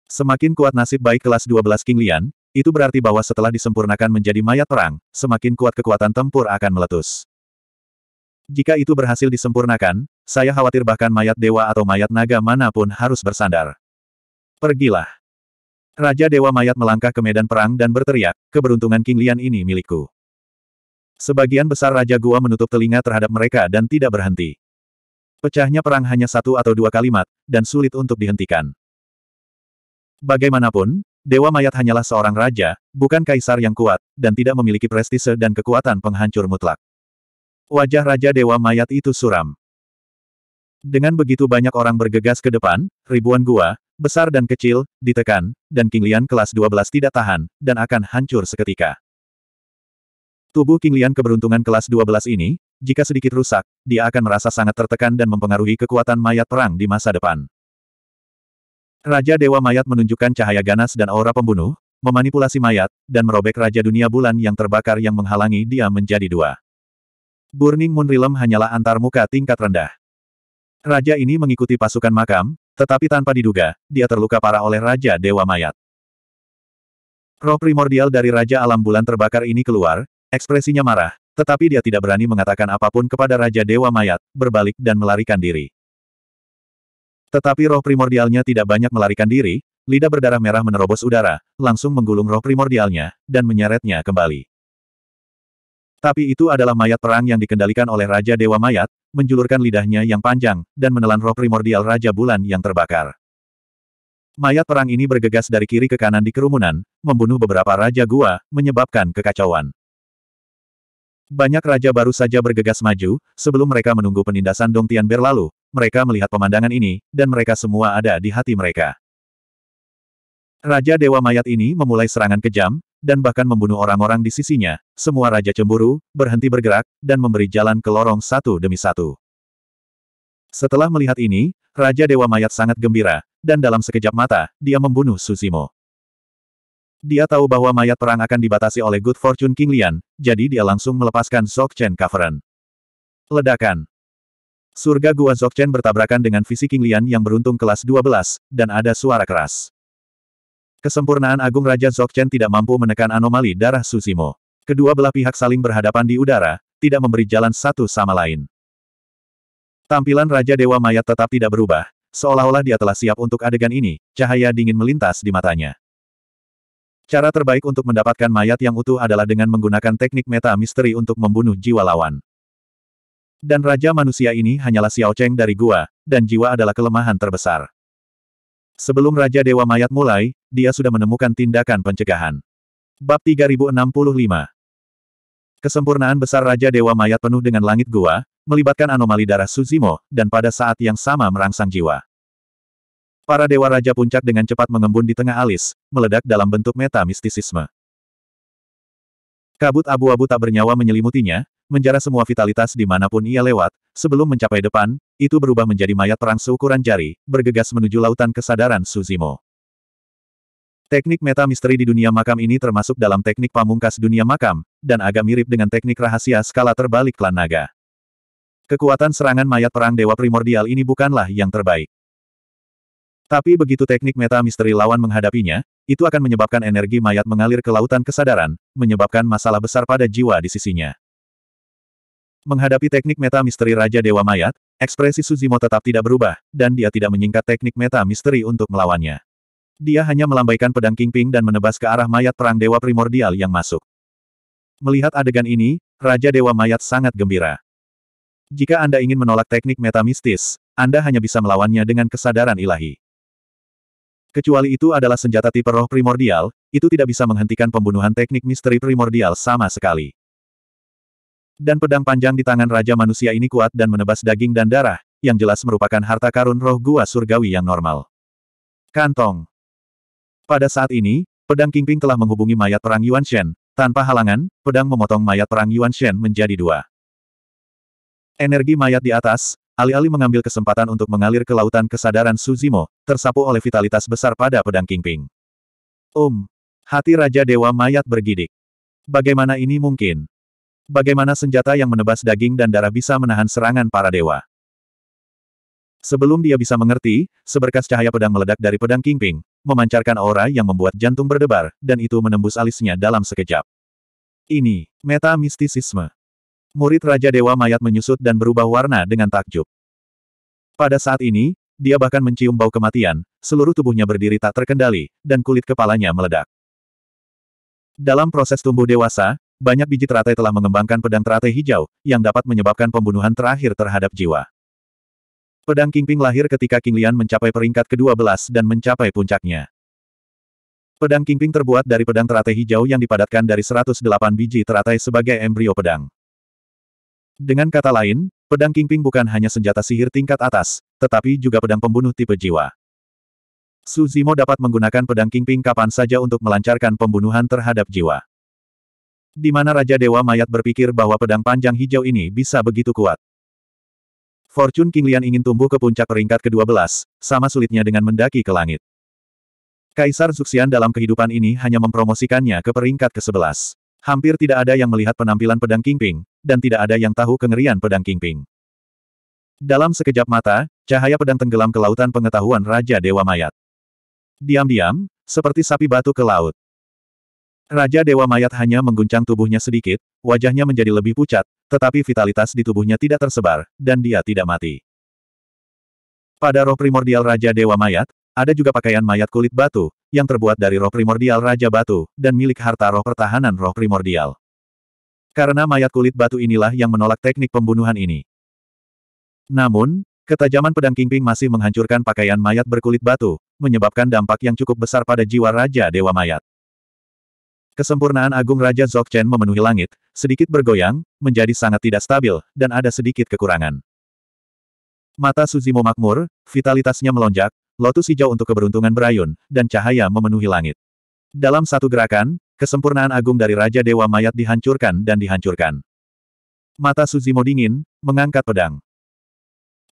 Semakin kuat nasib baik kelas 12 King Lian, itu berarti bahwa setelah disempurnakan menjadi mayat perang, semakin kuat kekuatan tempur akan meletus. Jika itu berhasil disempurnakan, saya khawatir bahkan mayat dewa atau mayat naga manapun harus bersandar. Pergilah. Raja Dewa Mayat melangkah ke medan perang dan berteriak, keberuntungan King Lian ini milikku. Sebagian besar Raja Gua menutup telinga terhadap mereka dan tidak berhenti. Pecahnya perang hanya satu atau dua kalimat, dan sulit untuk dihentikan. Bagaimanapun, Dewa Mayat hanyalah seorang raja, bukan kaisar yang kuat, dan tidak memiliki prestise dan kekuatan penghancur mutlak. Wajah Raja Dewa Mayat itu suram. Dengan begitu banyak orang bergegas ke depan, ribuan gua, besar dan kecil, ditekan, dan King Lian kelas 12 tidak tahan, dan akan hancur seketika. Tubuh King Lian keberuntungan kelas 12 ini, jika sedikit rusak, dia akan merasa sangat tertekan dan mempengaruhi kekuatan mayat perang di masa depan. Raja Dewa Mayat menunjukkan cahaya ganas dan aura pembunuh, memanipulasi mayat, dan merobek Raja Dunia Bulan yang terbakar yang menghalangi dia menjadi dua. Burning Moon Realm hanyalah antarmuka tingkat rendah. Raja ini mengikuti pasukan makam, tetapi tanpa diduga, dia terluka parah oleh Raja Dewa Mayat. Roh primordial dari Raja Alam Bulan terbakar ini keluar, ekspresinya marah, tetapi dia tidak berani mengatakan apapun kepada Raja Dewa Mayat, berbalik dan melarikan diri. Tetapi roh primordialnya tidak banyak melarikan diri, lidah berdarah merah menerobos udara, langsung menggulung roh primordialnya, dan menyeretnya kembali. Tapi itu adalah mayat perang yang dikendalikan oleh Raja Dewa Mayat, menjulurkan lidahnya yang panjang, dan menelan roh primordial Raja Bulan yang terbakar. Mayat perang ini bergegas dari kiri ke kanan di kerumunan, membunuh beberapa raja gua, menyebabkan kekacauan. Banyak raja baru saja bergegas maju, sebelum mereka menunggu penindasan Dong Tian berlalu, mereka melihat pemandangan ini, dan mereka semua ada di hati mereka. Raja Dewa Mayat ini memulai serangan kejam, dan bahkan membunuh orang-orang di sisinya, semua raja cemburu, berhenti bergerak, dan memberi jalan ke lorong satu demi satu. Setelah melihat ini, Raja Dewa Mayat sangat gembira, dan dalam sekejap mata, dia membunuh Susimo. Dia tahu bahwa mayat perang akan dibatasi oleh Good Fortune King Lian, jadi dia langsung melepaskan Zogchen Cavern. Ledakan. Surga Gua Zogchen bertabrakan dengan visi King Lian yang beruntung kelas 12, dan ada suara keras. Kesempurnaan Agung Raja Zokchen tidak mampu menekan anomali darah Susimo. Kedua belah pihak saling berhadapan di udara, tidak memberi jalan satu sama lain. Tampilan Raja Dewa Mayat tetap tidak berubah, seolah-olah dia telah siap untuk adegan ini, cahaya dingin melintas di matanya. Cara terbaik untuk mendapatkan mayat yang utuh adalah dengan menggunakan teknik meta misteri untuk membunuh jiwa lawan. Dan Raja Manusia ini hanyalah Xiao Cheng dari gua, dan jiwa adalah kelemahan terbesar. Sebelum Raja Dewa Mayat mulai, dia sudah menemukan tindakan pencegahan. Bab 3065 Kesempurnaan besar Raja Dewa Mayat penuh dengan langit gua, melibatkan anomali darah Suzimo, dan pada saat yang sama merangsang jiwa. Para Dewa Raja Puncak dengan cepat mengembun di tengah alis, meledak dalam bentuk meta mistisisme. Kabut abu-abu tak bernyawa menyelimutinya, menjara semua vitalitas dimanapun ia lewat, sebelum mencapai depan, itu berubah menjadi mayat perang seukuran jari, bergegas menuju lautan kesadaran Suzimo. Teknik meta misteri di dunia makam ini termasuk dalam teknik pamungkas dunia makam, dan agak mirip dengan teknik rahasia skala terbalik klan naga. Kekuatan serangan mayat perang dewa primordial ini bukanlah yang terbaik. Tapi begitu teknik meta misteri lawan menghadapinya, itu akan menyebabkan energi mayat mengalir ke lautan kesadaran, menyebabkan masalah besar pada jiwa di sisinya. Menghadapi teknik meta misteri Raja Dewa Mayat, ekspresi Suzimo tetap tidak berubah, dan dia tidak menyingkat teknik meta misteri untuk melawannya. Dia hanya melambaikan pedang Kingping dan menebas ke arah mayat perang Dewa Primordial yang masuk. Melihat adegan ini, Raja Dewa Mayat sangat gembira. Jika Anda ingin menolak teknik meta mistis, Anda hanya bisa melawannya dengan kesadaran ilahi. Kecuali itu adalah senjata tipe roh primordial, itu tidak bisa menghentikan pembunuhan teknik misteri primordial sama sekali. Dan pedang panjang di tangan Raja Manusia ini kuat dan menebas daging dan darah, yang jelas merupakan harta karun roh gua surgawi yang normal. Kantong. Pada saat ini, pedang Kingping telah menghubungi mayat perang Yuan Shen. Tanpa halangan, pedang memotong mayat perang Yuan Shen menjadi dua. Energi mayat di atas, alih-alih mengambil kesempatan untuk mengalir ke lautan kesadaran Suzimo, tersapu oleh vitalitas besar pada pedang Kingping. Um, hati Raja Dewa Mayat bergidik. Bagaimana ini mungkin? bagaimana senjata yang menebas daging dan darah bisa menahan serangan para dewa. Sebelum dia bisa mengerti, seberkas cahaya pedang meledak dari pedang Kingping, memancarkan aura yang membuat jantung berdebar, dan itu menembus alisnya dalam sekejap. Ini, meta mistisisme. Murid Raja Dewa Mayat menyusut dan berubah warna dengan takjub. Pada saat ini, dia bahkan mencium bau kematian, seluruh tubuhnya berdiri tak terkendali, dan kulit kepalanya meledak. Dalam proses tumbuh dewasa, banyak biji teratai telah mengembangkan pedang teratai hijau, yang dapat menyebabkan pembunuhan terakhir terhadap jiwa. Pedang Kingping lahir ketika King Lian mencapai peringkat ke-12 dan mencapai puncaknya. Pedang Kingping terbuat dari pedang teratai hijau yang dipadatkan dari 108 biji teratai sebagai embrio pedang. Dengan kata lain, pedang Kingping bukan hanya senjata sihir tingkat atas, tetapi juga pedang pembunuh tipe jiwa. Suzimo dapat menggunakan pedang Kingping kapan saja untuk melancarkan pembunuhan terhadap jiwa. Di mana Raja Dewa Mayat berpikir bahwa pedang panjang hijau ini bisa begitu kuat. Fortune King Lian ingin tumbuh ke puncak peringkat ke-12, sama sulitnya dengan mendaki ke langit. Kaisar Zuxian dalam kehidupan ini hanya mempromosikannya ke peringkat ke-11. Hampir tidak ada yang melihat penampilan pedang Kingping, dan tidak ada yang tahu kengerian pedang Kingping. Dalam sekejap mata, cahaya pedang tenggelam ke lautan pengetahuan Raja Dewa Mayat. Diam-diam, seperti sapi batu ke laut, Raja Dewa Mayat hanya mengguncang tubuhnya sedikit, wajahnya menjadi lebih pucat, tetapi vitalitas di tubuhnya tidak tersebar, dan dia tidak mati. Pada roh primordial Raja Dewa Mayat, ada juga pakaian mayat kulit batu, yang terbuat dari roh primordial Raja Batu, dan milik harta roh pertahanan roh primordial. Karena mayat kulit batu inilah yang menolak teknik pembunuhan ini. Namun, ketajaman pedang Kingping masih menghancurkan pakaian mayat berkulit batu, menyebabkan dampak yang cukup besar pada jiwa Raja Dewa Mayat. Kesempurnaan agung Raja Zokchen memenuhi langit, sedikit bergoyang, menjadi sangat tidak stabil, dan ada sedikit kekurangan. Mata Suzimo makmur, vitalitasnya melonjak, lotus hijau untuk keberuntungan berayun, dan cahaya memenuhi langit. Dalam satu gerakan, kesempurnaan agung dari Raja Dewa Mayat dihancurkan dan dihancurkan. Mata Suzimo dingin, mengangkat pedang.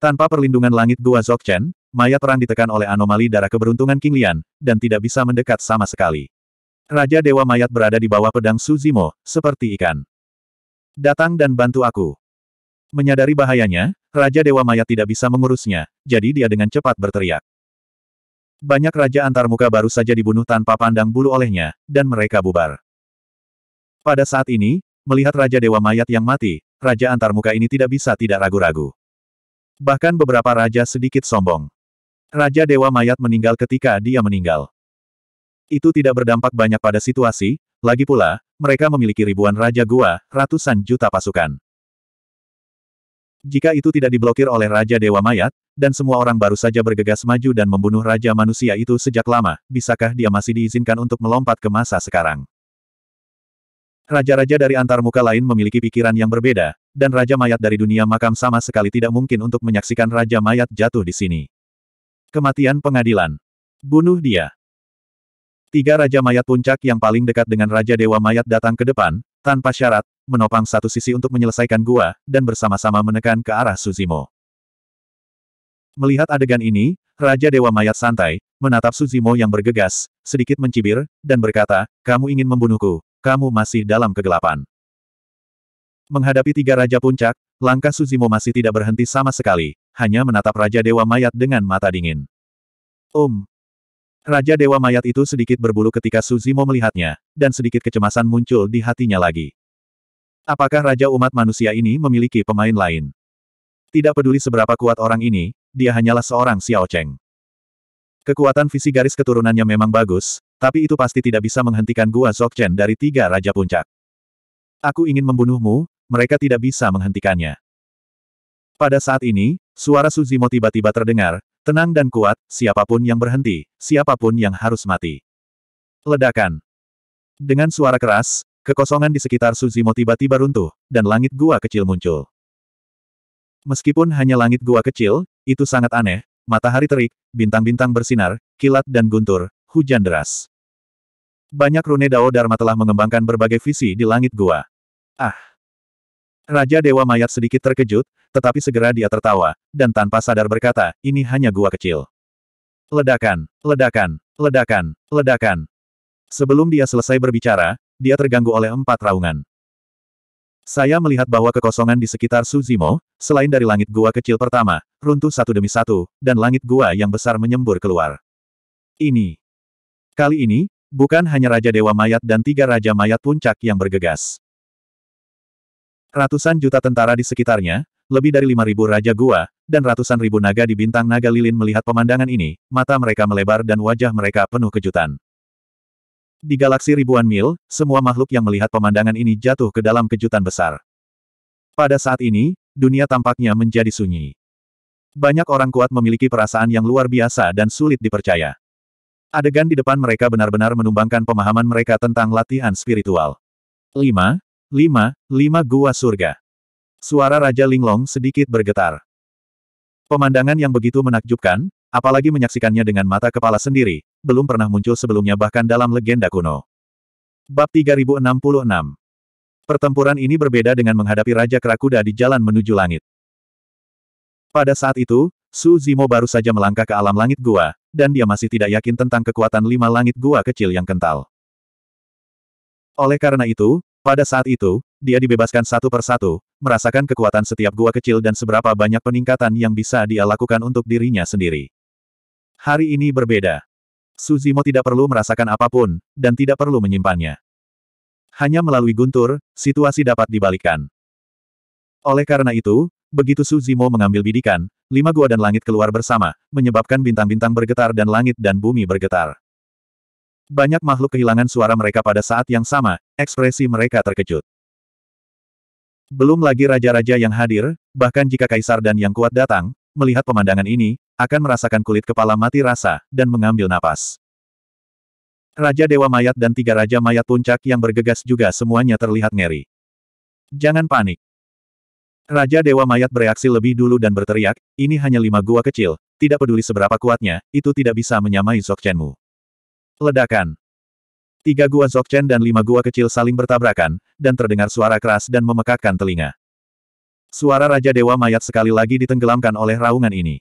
Tanpa perlindungan langit gua Zokchen, mayat perang ditekan oleh anomali darah keberuntungan King Lian, dan tidak bisa mendekat sama sekali. Raja Dewa Mayat berada di bawah pedang Suzimo, seperti ikan. Datang dan bantu aku. Menyadari bahayanya, Raja Dewa Mayat tidak bisa mengurusnya, jadi dia dengan cepat berteriak. Banyak raja antarmuka baru saja dibunuh tanpa pandang bulu olehnya, dan mereka bubar. Pada saat ini, melihat Raja Dewa Mayat yang mati, Raja antarmuka ini tidak bisa tidak ragu-ragu. Bahkan beberapa raja sedikit sombong. Raja Dewa Mayat meninggal ketika dia meninggal. Itu tidak berdampak banyak pada situasi, lagi pula, mereka memiliki ribuan raja gua, ratusan juta pasukan. Jika itu tidak diblokir oleh Raja Dewa Mayat, dan semua orang baru saja bergegas maju dan membunuh Raja Manusia itu sejak lama, bisakah dia masih diizinkan untuk melompat ke masa sekarang? Raja-raja dari antarmuka lain memiliki pikiran yang berbeda, dan Raja Mayat dari dunia makam sama sekali tidak mungkin untuk menyaksikan Raja Mayat jatuh di sini. Kematian pengadilan. Bunuh dia. Tiga Raja Mayat Puncak yang paling dekat dengan Raja Dewa Mayat datang ke depan, tanpa syarat, menopang satu sisi untuk menyelesaikan gua, dan bersama-sama menekan ke arah Suzimo. Melihat adegan ini, Raja Dewa Mayat santai, menatap Suzimo yang bergegas, sedikit mencibir, dan berkata, kamu ingin membunuhku, kamu masih dalam kegelapan. Menghadapi tiga Raja Puncak, langkah Suzimo masih tidak berhenti sama sekali, hanya menatap Raja Dewa Mayat dengan mata dingin. um, Raja Dewa Mayat itu sedikit berbulu ketika Suzimo melihatnya, dan sedikit kecemasan muncul di hatinya lagi. Apakah Raja Umat Manusia ini memiliki pemain lain? Tidak peduli seberapa kuat orang ini, dia hanyalah seorang Xiao Cheng. Kekuatan visi garis keturunannya memang bagus, tapi itu pasti tidak bisa menghentikan gua Zokchen dari tiga Raja Puncak. Aku ingin membunuhmu, mereka tidak bisa menghentikannya. Pada saat ini, suara Suzimo tiba-tiba terdengar, tenang dan kuat, siapapun yang berhenti, siapapun yang harus mati. Ledakan. Dengan suara keras, kekosongan di sekitar Suzimo tiba-tiba runtuh, dan langit gua kecil muncul. Meskipun hanya langit gua kecil, itu sangat aneh, matahari terik, bintang-bintang bersinar, kilat dan guntur, hujan deras. Banyak rune Dao Dharma telah mengembangkan berbagai visi di langit gua. Ah! Raja Dewa Mayat sedikit terkejut, tetapi segera dia tertawa, dan tanpa sadar berkata, ini hanya gua kecil. Ledakan, ledakan, ledakan, ledakan. Sebelum dia selesai berbicara, dia terganggu oleh empat raungan. Saya melihat bahwa kekosongan di sekitar Suzimo, selain dari langit gua kecil pertama, runtuh satu demi satu, dan langit gua yang besar menyembur keluar. Ini. Kali ini, bukan hanya Raja Dewa Mayat dan tiga Raja Mayat Puncak yang bergegas. Ratusan juta tentara di sekitarnya, lebih dari ribu raja gua, dan ratusan ribu naga di bintang naga lilin melihat pemandangan ini, mata mereka melebar dan wajah mereka penuh kejutan. Di galaksi ribuan mil, semua makhluk yang melihat pemandangan ini jatuh ke dalam kejutan besar. Pada saat ini, dunia tampaknya menjadi sunyi. Banyak orang kuat memiliki perasaan yang luar biasa dan sulit dipercaya. Adegan di depan mereka benar-benar menumbangkan pemahaman mereka tentang latihan spiritual. 5. 5. Lima Gua Surga Suara Raja Linglong sedikit bergetar. Pemandangan yang begitu menakjubkan, apalagi menyaksikannya dengan mata kepala sendiri, belum pernah muncul sebelumnya bahkan dalam legenda kuno. Bab 3066 Pertempuran ini berbeda dengan menghadapi Raja Kerakuda di jalan menuju langit. Pada saat itu, Su Zimo baru saja melangkah ke alam langit gua, dan dia masih tidak yakin tentang kekuatan lima langit gua kecil yang kental. Oleh karena itu, pada saat itu, dia dibebaskan satu persatu, merasakan kekuatan setiap gua kecil dan seberapa banyak peningkatan yang bisa dia lakukan untuk dirinya sendiri. Hari ini berbeda. Suzimo tidak perlu merasakan apapun, dan tidak perlu menyimpannya. Hanya melalui guntur, situasi dapat dibalikan. Oleh karena itu, begitu Suzimo mengambil bidikan, lima gua dan langit keluar bersama, menyebabkan bintang-bintang bergetar dan langit dan bumi bergetar. Banyak makhluk kehilangan suara mereka pada saat yang sama, ekspresi mereka terkejut. Belum lagi raja-raja yang hadir, bahkan jika kaisar dan yang kuat datang, melihat pemandangan ini, akan merasakan kulit kepala mati rasa, dan mengambil napas. Raja Dewa Mayat dan tiga Raja Mayat Puncak yang bergegas juga semuanya terlihat ngeri. Jangan panik. Raja Dewa Mayat bereaksi lebih dulu dan berteriak, ini hanya lima gua kecil, tidak peduli seberapa kuatnya, itu tidak bisa menyamai Chenmu. Ledakan. Tiga gua Zokchen dan lima gua kecil saling bertabrakan, dan terdengar suara keras dan memekakkan telinga. Suara Raja Dewa Mayat sekali lagi ditenggelamkan oleh raungan ini.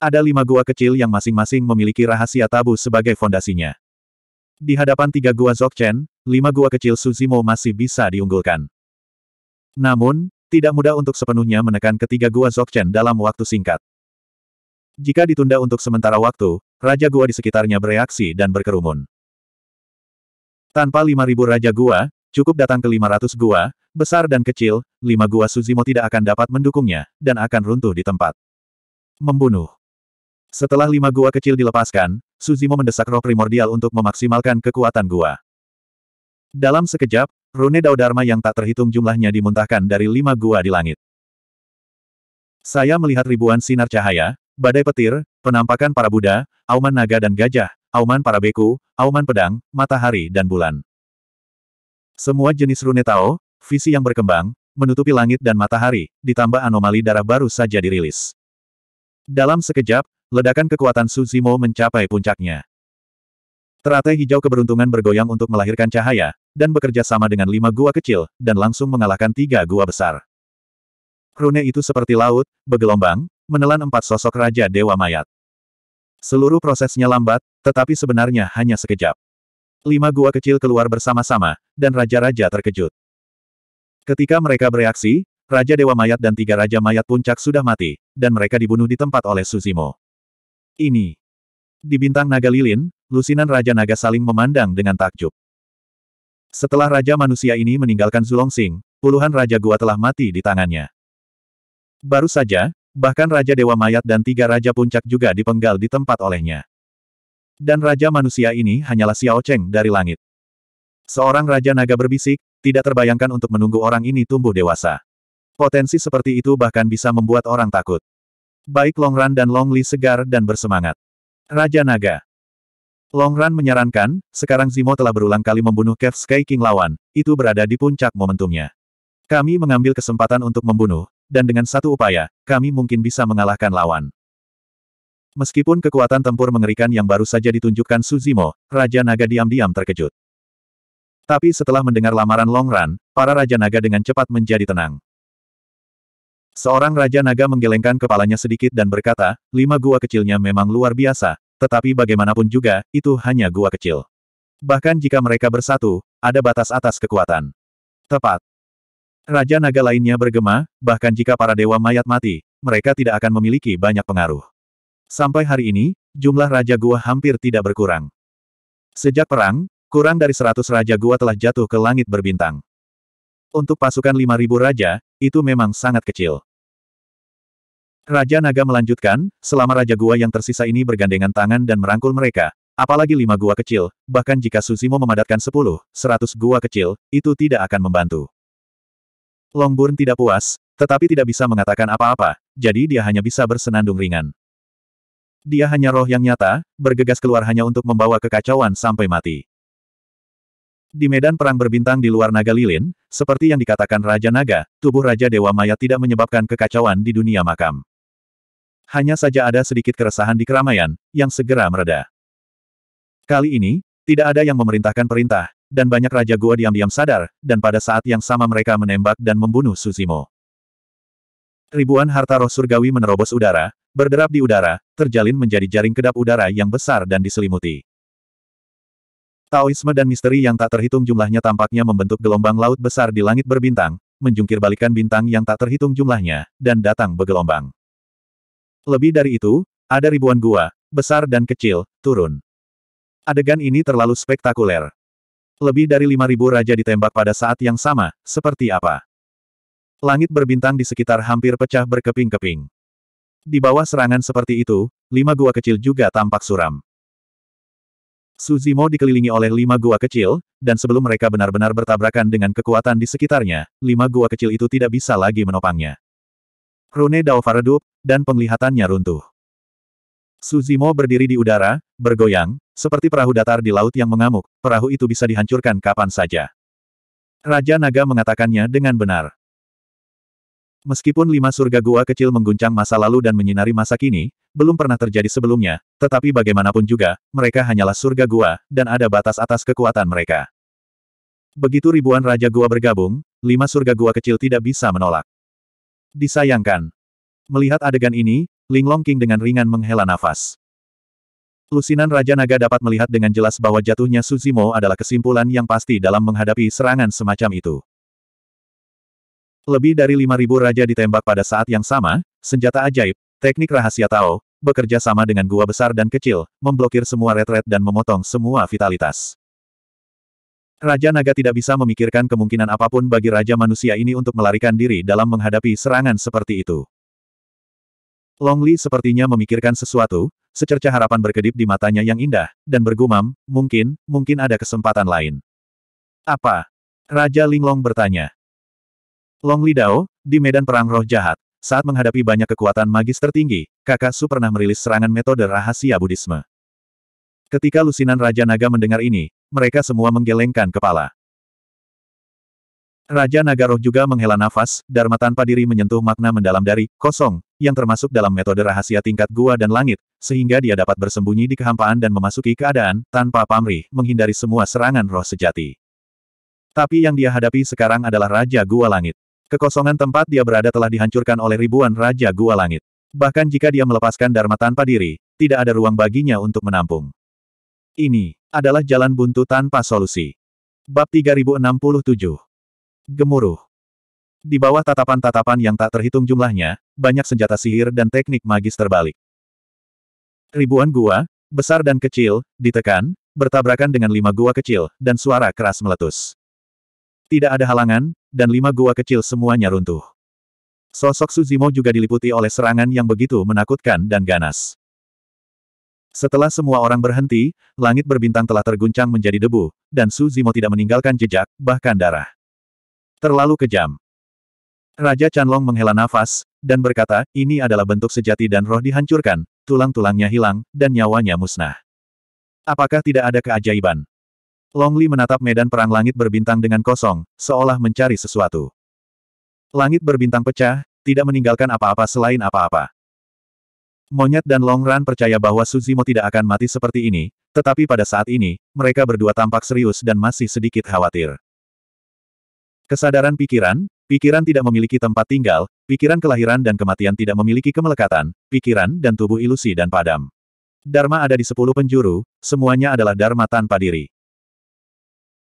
Ada lima gua kecil yang masing-masing memiliki rahasia tabu sebagai fondasinya. Di hadapan tiga gua Zokchen, lima gua kecil Suzimo masih bisa diunggulkan. Namun, tidak mudah untuk sepenuhnya menekan ketiga gua Zokchen dalam waktu singkat. Jika ditunda untuk sementara waktu, raja gua di sekitarnya bereaksi dan berkerumun. Tanpa 5.000 raja gua, cukup datang ke 500 gua, besar dan kecil, 5 gua Suzimo tidak akan dapat mendukungnya, dan akan runtuh di tempat. Membunuh. Setelah 5 gua kecil dilepaskan, Suzimo mendesak roh primordial untuk memaksimalkan kekuatan gua. Dalam sekejap, rune daudarma yang tak terhitung jumlahnya dimuntahkan dari 5 gua di langit. Saya melihat ribuan sinar cahaya, badai petir, Penampakan para Buddha, auman naga dan gajah, auman para beku, auman pedang, matahari dan bulan. Semua jenis rune Tao, visi yang berkembang, menutupi langit dan matahari, ditambah anomali darah baru saja dirilis. Dalam sekejap, ledakan kekuatan Suzimo mencapai puncaknya. Teratai hijau keberuntungan bergoyang untuk melahirkan cahaya, dan bekerja sama dengan lima gua kecil, dan langsung mengalahkan tiga gua besar. Rune itu seperti laut, bergelombang, menelan empat sosok Raja Dewa Mayat. Seluruh prosesnya lambat, tetapi sebenarnya hanya sekejap. Lima gua kecil keluar bersama-sama, dan raja-raja terkejut. Ketika mereka bereaksi, Raja Dewa Mayat dan tiga Raja Mayat Puncak sudah mati, dan mereka dibunuh di tempat oleh Suzimo. Ini. Di bintang naga lilin, lusinan Raja Naga saling memandang dengan takjub. Setelah Raja Manusia ini meninggalkan Zulong Sing, puluhan Raja Gua telah mati di tangannya. Baru saja, Bahkan Raja Dewa Mayat dan tiga Raja Puncak juga dipenggal di tempat olehnya. Dan Raja Manusia ini hanyalah Xiao Cheng dari langit. Seorang Raja Naga berbisik, tidak terbayangkan untuk menunggu orang ini tumbuh dewasa. Potensi seperti itu bahkan bisa membuat orang takut. Baik Long Ran dan Long Li segar dan bersemangat. Raja Naga. Long Ran menyarankan, sekarang Zimo telah berulang kali membunuh Kev Sky King lawan, itu berada di puncak momentumnya. Kami mengambil kesempatan untuk membunuh, dan dengan satu upaya, kami mungkin bisa mengalahkan lawan. Meskipun kekuatan tempur mengerikan yang baru saja ditunjukkan Suzimo, Raja Naga diam-diam terkejut. Tapi setelah mendengar lamaran Long Run, para Raja Naga dengan cepat menjadi tenang. Seorang Raja Naga menggelengkan kepalanya sedikit dan berkata, lima gua kecilnya memang luar biasa, tetapi bagaimanapun juga, itu hanya gua kecil. Bahkan jika mereka bersatu, ada batas atas kekuatan. Tepat. Raja naga lainnya bergema, bahkan jika para dewa mayat mati, mereka tidak akan memiliki banyak pengaruh. Sampai hari ini, jumlah Raja Gua hampir tidak berkurang. Sejak perang, kurang dari seratus Raja Gua telah jatuh ke langit berbintang. Untuk pasukan lima ribu Raja, itu memang sangat kecil. Raja Naga melanjutkan, selama Raja Gua yang tersisa ini bergandengan tangan dan merangkul mereka, Apalagi lima gua kecil, bahkan jika Susimo memadatkan sepuluh, seratus gua kecil, itu tidak akan membantu. Longburn tidak puas, tetapi tidak bisa mengatakan apa-apa, jadi dia hanya bisa bersenandung ringan. Dia hanya roh yang nyata, bergegas keluar hanya untuk membawa kekacauan sampai mati. Di medan perang berbintang di luar naga lilin, seperti yang dikatakan Raja Naga, tubuh Raja Dewa Maya tidak menyebabkan kekacauan di dunia makam. Hanya saja ada sedikit keresahan di keramaian, yang segera mereda. Kali ini, tidak ada yang memerintahkan perintah, dan banyak Raja gua diam-diam sadar, dan pada saat yang sama mereka menembak dan membunuh Suzimo. Ribuan harta roh surgawi menerobos udara, berderap di udara, terjalin menjadi jaring kedap udara yang besar dan diselimuti. Taoisme dan misteri yang tak terhitung jumlahnya tampaknya membentuk gelombang laut besar di langit berbintang, menjungkir balikan bintang yang tak terhitung jumlahnya, dan datang bergelombang. Lebih dari itu, ada ribuan gua, besar dan kecil, turun. Adegan ini terlalu spektakuler lebih dari 5.000 raja ditembak pada saat yang sama, seperti apa? Langit berbintang di sekitar hampir pecah berkeping-keping. Di bawah serangan seperti itu, lima gua kecil juga tampak suram. Suzimo dikelilingi oleh lima gua kecil, dan sebelum mereka benar-benar bertabrakan dengan kekuatan di sekitarnya, lima gua kecil itu tidak bisa lagi menopangnya. Rune Dao redup, dan penglihatannya runtuh. Suzimo berdiri di udara, bergoyang, seperti perahu datar di laut yang mengamuk, perahu itu bisa dihancurkan kapan saja. Raja Naga mengatakannya dengan benar. Meskipun lima surga gua kecil mengguncang masa lalu dan menyinari masa kini, belum pernah terjadi sebelumnya, tetapi bagaimanapun juga, mereka hanyalah surga gua, dan ada batas atas kekuatan mereka. Begitu ribuan raja gua bergabung, lima surga gua kecil tidak bisa menolak. Disayangkan. Melihat adegan ini, Linglong King dengan ringan menghela nafas. Lusinan Raja Naga dapat melihat dengan jelas bahwa jatuhnya Suzimo adalah kesimpulan yang pasti dalam menghadapi serangan semacam itu. Lebih dari 5.000 raja ditembak pada saat yang sama, senjata ajaib, teknik rahasia Tao, bekerja sama dengan gua besar dan kecil, memblokir semua retret dan memotong semua vitalitas. Raja Naga tidak bisa memikirkan kemungkinan apapun bagi Raja Manusia ini untuk melarikan diri dalam menghadapi serangan seperti itu. Long Li sepertinya memikirkan sesuatu, secerca harapan berkedip di matanya yang indah, dan bergumam, mungkin, mungkin ada kesempatan lain. Apa? Raja Linglong bertanya. Long Lidao, di medan perang roh jahat, saat menghadapi banyak kekuatan magis tertinggi, kakak Su pernah merilis serangan metode rahasia buddhisme. Ketika lusinan Raja Naga mendengar ini, mereka semua menggelengkan kepala. Raja Naga Roh juga menghela nafas, Dharma tanpa diri menyentuh makna mendalam dari kosong, yang termasuk dalam metode rahasia tingkat gua dan langit, sehingga dia dapat bersembunyi di kehampaan dan memasuki keadaan, tanpa pamrih, menghindari semua serangan roh sejati. Tapi yang dia hadapi sekarang adalah Raja Gua Langit. Kekosongan tempat dia berada telah dihancurkan oleh ribuan Raja Gua Langit. Bahkan jika dia melepaskan Dharma tanpa diri, tidak ada ruang baginya untuk menampung. Ini adalah jalan buntu tanpa solusi. Bab 3067 Gemuruh Di bawah tatapan-tatapan yang tak terhitung jumlahnya, banyak senjata sihir dan teknik magis terbalik. Ribuan gua, besar dan kecil, ditekan, bertabrakan dengan lima gua kecil, dan suara keras meletus. Tidak ada halangan, dan lima gua kecil semuanya runtuh. Sosok Suzimo juga diliputi oleh serangan yang begitu menakutkan dan ganas. Setelah semua orang berhenti, langit berbintang telah terguncang menjadi debu, dan Suzimo tidak meninggalkan jejak, bahkan darah. Terlalu kejam. Raja Chanlong menghela nafas, dan berkata, ini adalah bentuk sejati dan roh dihancurkan, tulang-tulangnya hilang, dan nyawanya musnah. Apakah tidak ada keajaiban? Longli menatap medan perang langit berbintang dengan kosong, seolah mencari sesuatu. Langit berbintang pecah, tidak meninggalkan apa-apa selain apa-apa. Monyet dan Long Ran percaya bahwa Suzimo tidak akan mati seperti ini, tetapi pada saat ini, mereka berdua tampak serius dan masih sedikit khawatir. Kesadaran pikiran, Pikiran tidak memiliki tempat tinggal, pikiran kelahiran dan kematian tidak memiliki kemelekatan, pikiran dan tubuh ilusi dan padam. Dharma ada di sepuluh penjuru, semuanya adalah Dharma tanpa diri.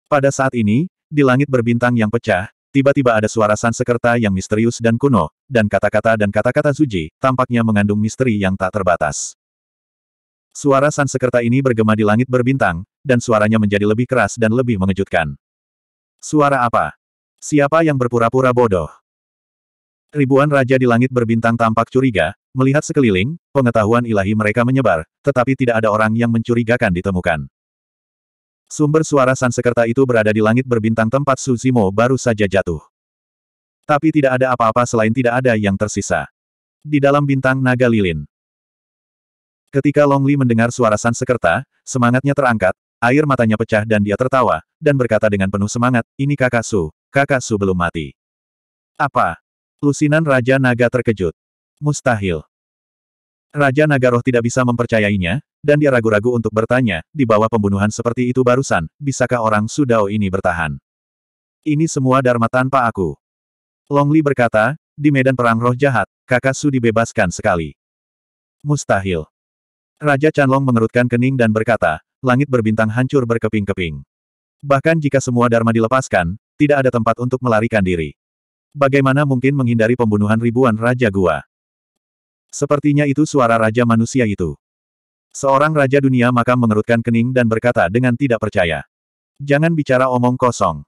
Pada saat ini, di langit berbintang yang pecah, tiba-tiba ada suara sansekerta yang misterius dan kuno, dan kata-kata dan kata-kata suci, tampaknya mengandung misteri yang tak terbatas. Suara sansekerta ini bergema di langit berbintang, dan suaranya menjadi lebih keras dan lebih mengejutkan. Suara apa? Siapa yang berpura-pura bodoh? Ribuan raja di langit berbintang tampak curiga, melihat sekeliling, pengetahuan ilahi mereka menyebar, tetapi tidak ada orang yang mencurigakan ditemukan. Sumber suara Sansekerta itu berada di langit berbintang tempat Suzimo baru saja jatuh. Tapi tidak ada apa-apa selain tidak ada yang tersisa. Di dalam bintang naga lilin. Ketika Longli mendengar suara Sansekerta, semangatnya terangkat, air matanya pecah dan dia tertawa, dan berkata dengan penuh semangat, ini kakak Su, Kakak Su belum mati. Apa? Lusinan Raja Naga terkejut. Mustahil. Raja Naga Roh tidak bisa mempercayainya, dan dia ragu-ragu untuk bertanya, di bawah pembunuhan seperti itu barusan, bisakah orang Sudao ini bertahan? Ini semua Dharma tanpa aku. Longli berkata, di medan perang roh jahat, kakak Su dibebaskan sekali. Mustahil. Raja Chanlong mengerutkan kening dan berkata, langit berbintang hancur berkeping-keping. Bahkan jika semua Dharma dilepaskan, tidak ada tempat untuk melarikan diri. Bagaimana mungkin menghindari pembunuhan ribuan Raja Gua? Sepertinya itu suara Raja Manusia itu. Seorang Raja Dunia makam mengerutkan kening dan berkata dengan tidak percaya. Jangan bicara omong kosong.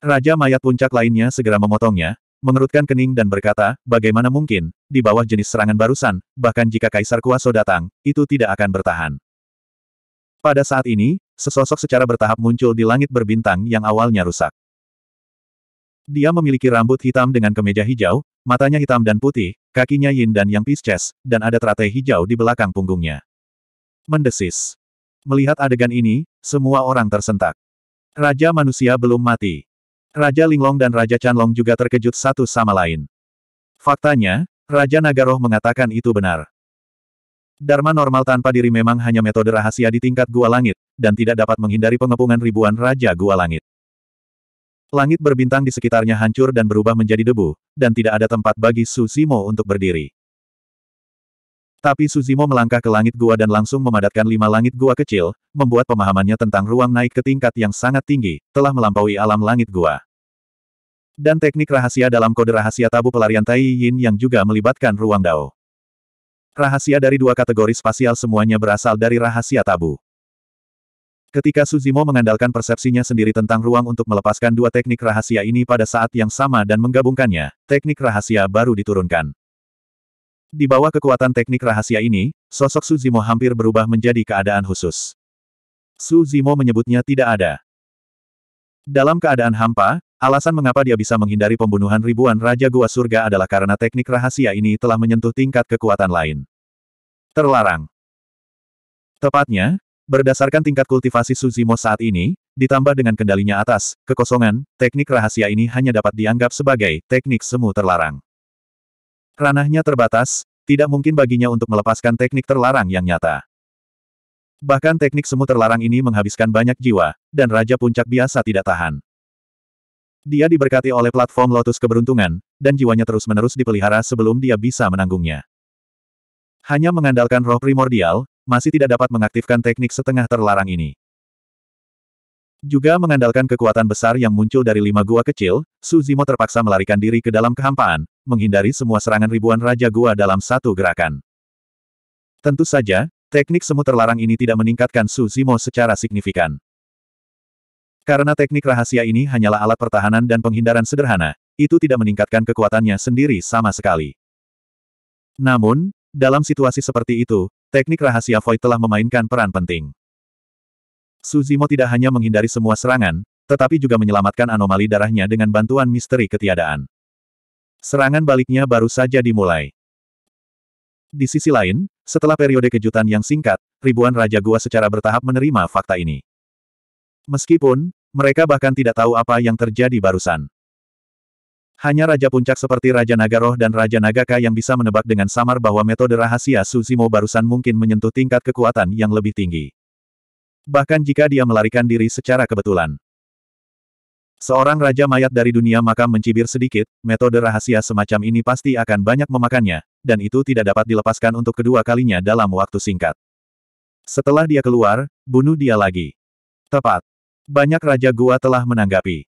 Raja mayat puncak lainnya segera memotongnya, mengerutkan kening dan berkata, bagaimana mungkin, di bawah jenis serangan barusan, bahkan jika Kaisar Kuaso datang, itu tidak akan bertahan. Pada saat ini, sesosok secara bertahap muncul di langit berbintang yang awalnya rusak. Dia memiliki rambut hitam dengan kemeja hijau, matanya hitam dan putih, kakinya yin dan yang pisces, dan ada teratai hijau di belakang punggungnya. Mendesis. Melihat adegan ini, semua orang tersentak. Raja manusia belum mati. Raja Linglong dan Raja Chanlong juga terkejut satu sama lain. Faktanya, Raja Nagaroh mengatakan itu benar. Dharma normal tanpa diri memang hanya metode rahasia di tingkat gua langit, dan tidak dapat menghindari pengepungan ribuan raja gua langit. Langit berbintang di sekitarnya hancur dan berubah menjadi debu, dan tidak ada tempat bagi Suzimo untuk berdiri. Tapi Suzimo melangkah ke langit gua dan langsung memadatkan lima langit gua kecil, membuat pemahamannya tentang ruang naik ke tingkat yang sangat tinggi, telah melampaui alam langit gua. Dan teknik rahasia dalam kode rahasia tabu pelarian Tai Yin yang juga melibatkan ruang Dao. Rahasia dari dua kategori spasial semuanya berasal dari rahasia tabu. Ketika Suzimo mengandalkan persepsinya sendiri tentang ruang untuk melepaskan dua teknik rahasia ini pada saat yang sama dan menggabungkannya, teknik rahasia baru diturunkan. Di bawah kekuatan teknik rahasia ini, sosok Suzimo hampir berubah menjadi keadaan khusus. Suzimo menyebutnya tidak ada. Dalam keadaan hampa, Alasan mengapa dia bisa menghindari pembunuhan ribuan Raja Gua Surga adalah karena teknik rahasia ini telah menyentuh tingkat kekuatan lain. Terlarang. Tepatnya, berdasarkan tingkat kultivasi Suzimo saat ini, ditambah dengan kendalinya atas, kekosongan, teknik rahasia ini hanya dapat dianggap sebagai teknik semu terlarang. Ranahnya terbatas, tidak mungkin baginya untuk melepaskan teknik terlarang yang nyata. Bahkan teknik semu terlarang ini menghabiskan banyak jiwa, dan Raja Puncak biasa tidak tahan. Dia diberkati oleh platform Lotus Keberuntungan, dan jiwanya terus-menerus dipelihara sebelum dia bisa menanggungnya. Hanya mengandalkan roh primordial, masih tidak dapat mengaktifkan teknik setengah terlarang ini. Juga mengandalkan kekuatan besar yang muncul dari lima gua kecil, Suzimo terpaksa melarikan diri ke dalam kehampaan, menghindari semua serangan ribuan raja gua dalam satu gerakan. Tentu saja, teknik semu terlarang ini tidak meningkatkan Suzimo secara signifikan. Karena teknik rahasia ini hanyalah alat pertahanan dan penghindaran sederhana, itu tidak meningkatkan kekuatannya sendiri sama sekali. Namun, dalam situasi seperti itu, teknik rahasia Void telah memainkan peran penting. Suzimo tidak hanya menghindari semua serangan, tetapi juga menyelamatkan anomali darahnya dengan bantuan misteri ketiadaan. Serangan baliknya baru saja dimulai. Di sisi lain, setelah periode kejutan yang singkat, ribuan Raja Gua secara bertahap menerima fakta ini. Meskipun, mereka bahkan tidak tahu apa yang terjadi barusan. Hanya Raja Puncak seperti Raja Naga Roh dan Raja Nagaka yang bisa menebak dengan samar bahwa metode rahasia Suzimo barusan mungkin menyentuh tingkat kekuatan yang lebih tinggi. Bahkan jika dia melarikan diri secara kebetulan. Seorang Raja Mayat dari dunia makam mencibir sedikit, metode rahasia semacam ini pasti akan banyak memakannya, dan itu tidak dapat dilepaskan untuk kedua kalinya dalam waktu singkat. Setelah dia keluar, bunuh dia lagi. Tepat. Banyak Raja Gua telah menanggapi.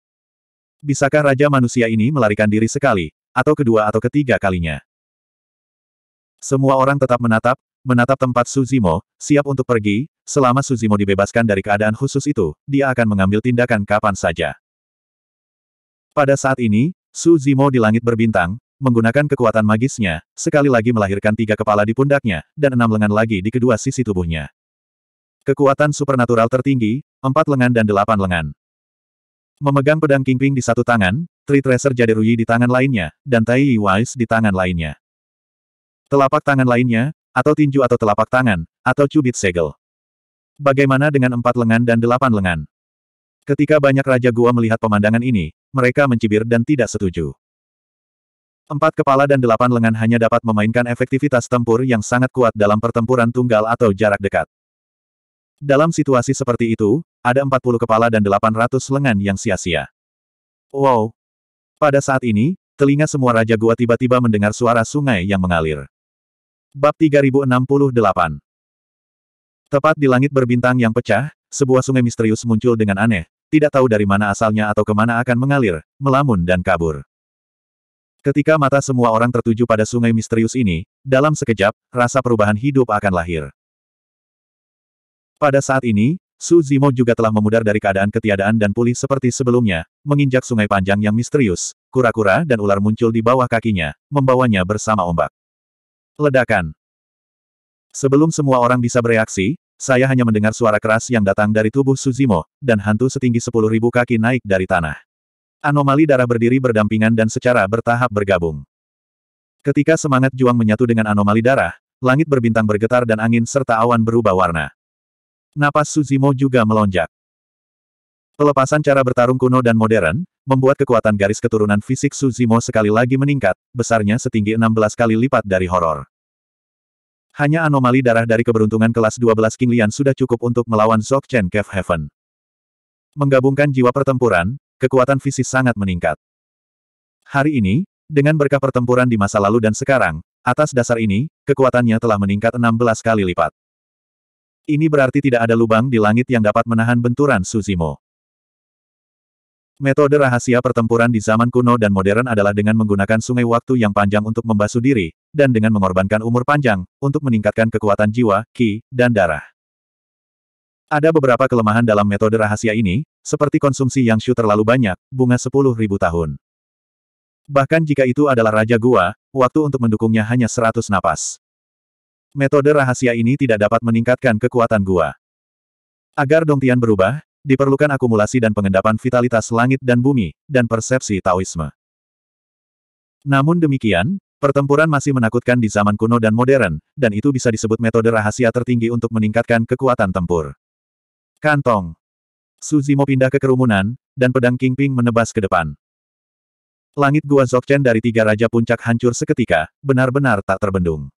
Bisakah Raja Manusia ini melarikan diri sekali, atau kedua atau ketiga kalinya? Semua orang tetap menatap, menatap tempat Suzimo, siap untuk pergi, selama Suzimo dibebaskan dari keadaan khusus itu, dia akan mengambil tindakan kapan saja. Pada saat ini, Suzimo di langit berbintang, menggunakan kekuatan magisnya, sekali lagi melahirkan tiga kepala di pundaknya, dan enam lengan lagi di kedua sisi tubuhnya. Kekuatan supernatural tertinggi, empat lengan dan delapan lengan. Memegang pedang Kingping di satu tangan, Tree Tracer Jaderuyi di tangan lainnya, dan Tai Yi Wise di tangan lainnya. Telapak tangan lainnya, atau tinju atau telapak tangan, atau cubit segel. Bagaimana dengan empat lengan dan delapan lengan? Ketika banyak Raja Gua melihat pemandangan ini, mereka mencibir dan tidak setuju. Empat kepala dan delapan lengan hanya dapat memainkan efektivitas tempur yang sangat kuat dalam pertempuran tunggal atau jarak dekat. Dalam situasi seperti itu, ada 40 kepala dan 800 lengan yang sia-sia. Wow! Pada saat ini, telinga semua Raja Gua tiba-tiba mendengar suara sungai yang mengalir. Bab 3068 Tepat di langit berbintang yang pecah, sebuah sungai misterius muncul dengan aneh, tidak tahu dari mana asalnya atau kemana akan mengalir, melamun dan kabur. Ketika mata semua orang tertuju pada sungai misterius ini, dalam sekejap, rasa perubahan hidup akan lahir. Pada saat ini, Su Zimo juga telah memudar dari keadaan ketiadaan dan pulih seperti sebelumnya, menginjak sungai panjang yang misterius, kura-kura dan ular muncul di bawah kakinya, membawanya bersama ombak. Ledakan Sebelum semua orang bisa bereaksi, saya hanya mendengar suara keras yang datang dari tubuh Suzimo, dan hantu setinggi 10.000 kaki naik dari tanah. Anomali darah berdiri berdampingan dan secara bertahap bergabung. Ketika semangat juang menyatu dengan anomali darah, langit berbintang bergetar dan angin serta awan berubah warna. Napas Suzimo juga melonjak. Pelepasan cara bertarung kuno dan modern, membuat kekuatan garis keturunan fisik Suzimo sekali lagi meningkat, besarnya setinggi 16 kali lipat dari horor. Hanya anomali darah dari keberuntungan kelas 12 King Lian sudah cukup untuk melawan Chen Cave Heaven. Menggabungkan jiwa pertempuran, kekuatan fisik sangat meningkat. Hari ini, dengan berkah pertempuran di masa lalu dan sekarang, atas dasar ini, kekuatannya telah meningkat 16 kali lipat. Ini berarti tidak ada lubang di langit yang dapat menahan benturan Suzimo. Metode rahasia pertempuran di zaman kuno dan modern adalah dengan menggunakan sungai waktu yang panjang untuk membasuh diri, dan dengan mengorbankan umur panjang, untuk meningkatkan kekuatan jiwa, ki, dan darah. Ada beberapa kelemahan dalam metode rahasia ini, seperti konsumsi yang syu terlalu banyak, bunga 10.000 tahun. Bahkan jika itu adalah Raja Gua, waktu untuk mendukungnya hanya 100 napas. Metode rahasia ini tidak dapat meningkatkan kekuatan gua. Agar Dongtian berubah, diperlukan akumulasi dan pengendapan vitalitas langit dan bumi, dan persepsi Taoisme. Namun demikian, pertempuran masih menakutkan di zaman kuno dan modern, dan itu bisa disebut metode rahasia tertinggi untuk meningkatkan kekuatan tempur. Kantong. Suzimo pindah ke kerumunan, dan pedang Kingping menebas ke depan. Langit gua Zokchen dari tiga raja puncak hancur seketika, benar-benar tak terbendung.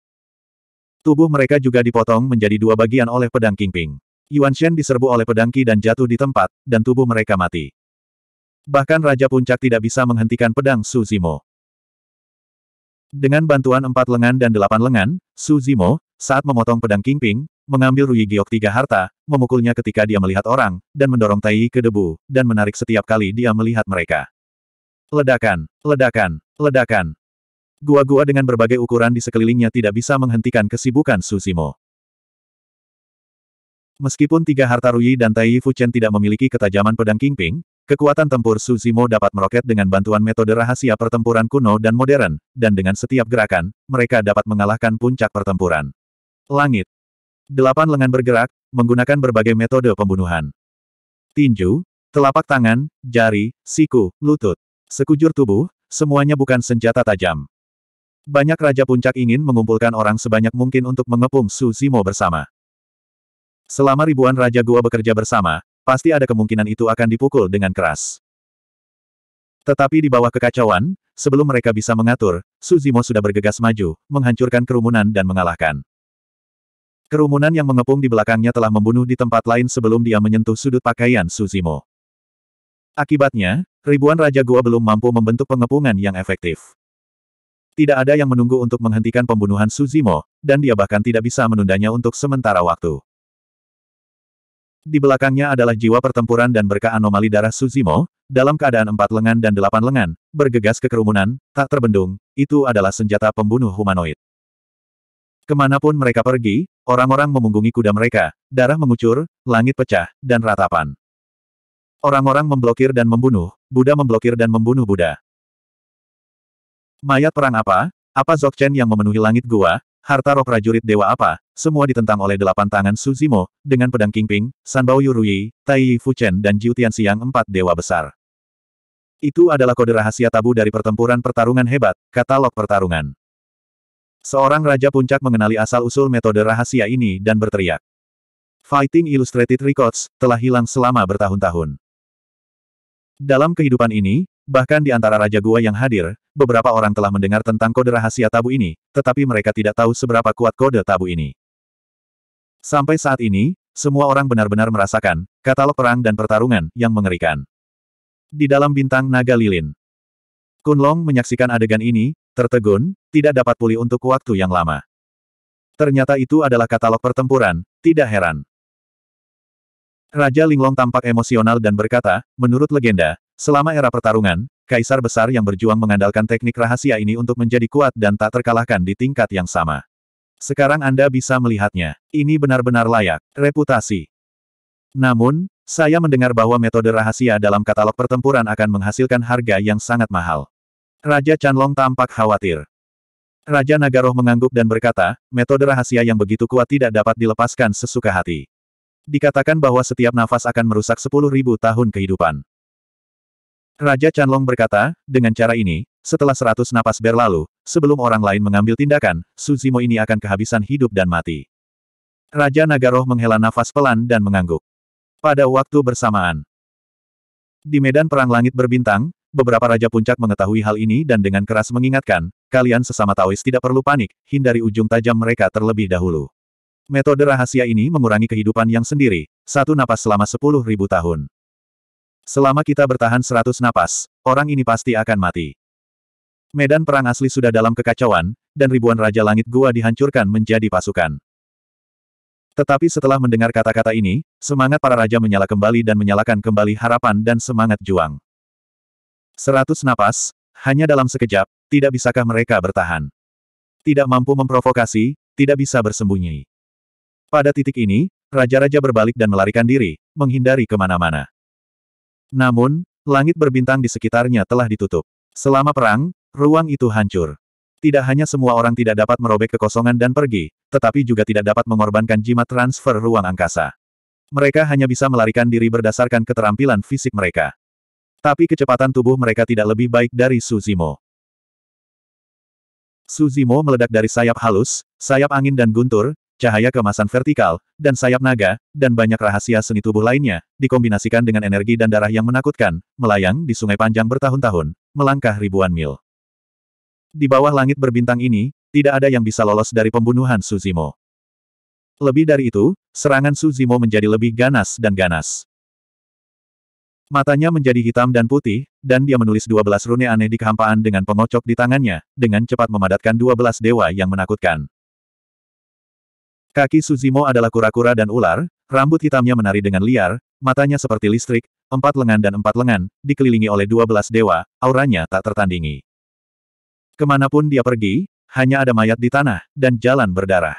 Tubuh mereka juga dipotong menjadi dua bagian oleh pedang Kingping. Yuan Shen diserbu oleh pedang Qi dan jatuh di tempat, dan tubuh mereka mati. Bahkan Raja Puncak tidak bisa menghentikan pedang Su Zimo. Dengan bantuan empat lengan dan delapan lengan, Su Zimo, saat memotong pedang Kingping, mengambil Rui Giok tiga harta, memukulnya ketika dia melihat orang, dan mendorong Tai ke debu, dan menarik setiap kali dia melihat mereka. Ledakan, ledakan, ledakan. Gua-gua dengan berbagai ukuran di sekelilingnya tidak bisa menghentikan kesibukan Suzimo. Meskipun tiga harta Rui dan Tai Fuchen tidak memiliki ketajaman pedang Kingping, kekuatan tempur Suzimo dapat meroket dengan bantuan metode rahasia pertempuran kuno dan modern, dan dengan setiap gerakan, mereka dapat mengalahkan puncak pertempuran. Langit. Delapan lengan bergerak, menggunakan berbagai metode pembunuhan. Tinju, telapak tangan, jari, siku, lutut, sekujur tubuh, semuanya bukan senjata tajam. Banyak Raja Puncak ingin mengumpulkan orang sebanyak mungkin untuk mengepung Su Zimo bersama. Selama ribuan Raja Gua bekerja bersama, pasti ada kemungkinan itu akan dipukul dengan keras. Tetapi di bawah kekacauan, sebelum mereka bisa mengatur, Su Zimo sudah bergegas maju, menghancurkan kerumunan dan mengalahkan. Kerumunan yang mengepung di belakangnya telah membunuh di tempat lain sebelum dia menyentuh sudut pakaian Su Zimo. Akibatnya, ribuan Raja Gua belum mampu membentuk pengepungan yang efektif. Tidak ada yang menunggu untuk menghentikan pembunuhan Suzimo, dan dia bahkan tidak bisa menundanya untuk sementara waktu. Di belakangnya adalah jiwa pertempuran dan berkah anomali darah Suzimo, dalam keadaan empat lengan dan delapan lengan, bergegas ke kerumunan, tak terbendung, itu adalah senjata pembunuh humanoid. Kemanapun mereka pergi, orang-orang memunggungi kuda mereka, darah mengucur, langit pecah, dan ratapan. Orang-orang memblokir dan membunuh, Buddha memblokir dan membunuh Buddha. Mayat perang apa? Apa Zokchen yang memenuhi langit gua? Harta roh prajurit dewa apa? Semua ditentang oleh delapan tangan Suzimo, dengan pedang Kingping, Sanbao Yurui, Tai Yi Chen dan Jiu Siang empat dewa besar. Itu adalah kode rahasia tabu dari pertempuran pertarungan hebat, katalog pertarungan. Seorang Raja Puncak mengenali asal-usul metode rahasia ini dan berteriak. Fighting Illustrated Records telah hilang selama bertahun-tahun. Dalam kehidupan ini, Bahkan di antara Raja Gua yang hadir, beberapa orang telah mendengar tentang kode rahasia tabu ini, tetapi mereka tidak tahu seberapa kuat kode tabu ini. Sampai saat ini, semua orang benar-benar merasakan katalog perang dan pertarungan yang mengerikan. Di dalam bintang naga lilin, Kunlong menyaksikan adegan ini, tertegun, tidak dapat pulih untuk waktu yang lama. Ternyata itu adalah katalog pertempuran, tidak heran. Raja Linglong tampak emosional dan berkata, menurut legenda, selama era pertarungan, kaisar besar yang berjuang mengandalkan teknik rahasia ini untuk menjadi kuat dan tak terkalahkan di tingkat yang sama. Sekarang Anda bisa melihatnya. Ini benar-benar layak. Reputasi. Namun, saya mendengar bahwa metode rahasia dalam katalog pertempuran akan menghasilkan harga yang sangat mahal. Raja Chanlong tampak khawatir. Raja Nagaroh mengangguk dan berkata, metode rahasia yang begitu kuat tidak dapat dilepaskan sesuka hati. Dikatakan bahwa setiap nafas akan merusak sepuluh ribu tahun kehidupan. Raja Chanlong berkata, dengan cara ini, setelah seratus napas berlalu, sebelum orang lain mengambil tindakan, Suzimo ini akan kehabisan hidup dan mati. Raja Nagaroh menghela nafas pelan dan mengangguk. Pada waktu bersamaan, di medan perang langit berbintang, beberapa raja puncak mengetahui hal ini dan dengan keras mengingatkan, kalian sesama Taois tidak perlu panik, hindari ujung tajam mereka terlebih dahulu. Metode rahasia ini mengurangi kehidupan yang sendiri, satu napas selama sepuluh ribu tahun. Selama kita bertahan seratus napas, orang ini pasti akan mati. Medan perang asli sudah dalam kekacauan, dan ribuan Raja Langit Gua dihancurkan menjadi pasukan. Tetapi setelah mendengar kata-kata ini, semangat para raja menyala kembali dan menyalakan kembali harapan dan semangat juang. Seratus napas, hanya dalam sekejap, tidak bisakah mereka bertahan? Tidak mampu memprovokasi, tidak bisa bersembunyi. Pada titik ini, raja-raja berbalik dan melarikan diri, menghindari kemana-mana. Namun, langit berbintang di sekitarnya telah ditutup. Selama perang, ruang itu hancur. Tidak hanya semua orang tidak dapat merobek kekosongan dan pergi, tetapi juga tidak dapat mengorbankan jimat transfer ruang angkasa. Mereka hanya bisa melarikan diri berdasarkan keterampilan fisik mereka. Tapi kecepatan tubuh mereka tidak lebih baik dari Suzimo. Suzimo meledak dari sayap halus, sayap angin dan guntur, cahaya kemasan vertikal, dan sayap naga, dan banyak rahasia seni tubuh lainnya, dikombinasikan dengan energi dan darah yang menakutkan, melayang di sungai panjang bertahun-tahun, melangkah ribuan mil. Di bawah langit berbintang ini, tidak ada yang bisa lolos dari pembunuhan Suzimo. Lebih dari itu, serangan Suzimo menjadi lebih ganas dan ganas. Matanya menjadi hitam dan putih, dan dia menulis dua belas rune aneh di kehampaan dengan pengocok di tangannya, dengan cepat memadatkan dua belas dewa yang menakutkan. Kaki Suzimo adalah kura-kura dan ular, rambut hitamnya menari dengan liar, matanya seperti listrik, empat lengan dan empat lengan, dikelilingi oleh dua belas dewa, auranya tak tertandingi. Kemanapun dia pergi, hanya ada mayat di tanah, dan jalan berdarah.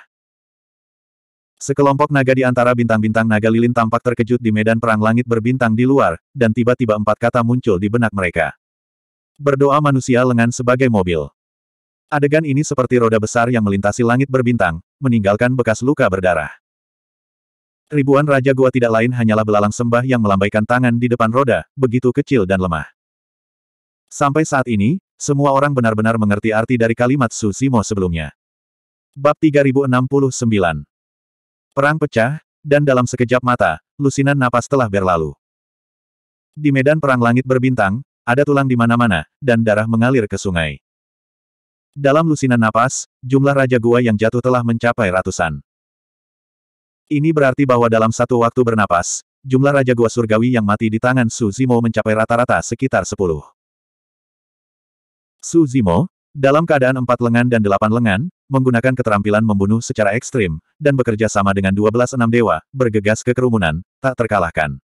Sekelompok naga di antara bintang-bintang naga lilin tampak terkejut di medan perang langit berbintang di luar, dan tiba-tiba empat kata muncul di benak mereka. Berdoa manusia lengan sebagai mobil. Adegan ini seperti roda besar yang melintasi langit berbintang, meninggalkan bekas luka berdarah. Ribuan Raja gua tidak lain hanyalah belalang sembah yang melambaikan tangan di depan roda, begitu kecil dan lemah. Sampai saat ini, semua orang benar-benar mengerti arti dari kalimat Susimo sebelumnya. Bab 3069 Perang pecah, dan dalam sekejap mata, lusinan napas telah berlalu. Di medan perang langit berbintang, ada tulang di mana-mana, dan darah mengalir ke sungai. Dalam lusinan napas, jumlah Raja Gua yang jatuh telah mencapai ratusan. Ini berarti bahwa dalam satu waktu bernapas, jumlah Raja Gua Surgawi yang mati di tangan Su Zimo mencapai rata-rata sekitar sepuluh. Su Zimo, dalam keadaan empat lengan dan delapan lengan, menggunakan keterampilan membunuh secara ekstrim, dan bekerja sama dengan dua belas enam dewa, bergegas ke kerumunan, tak terkalahkan.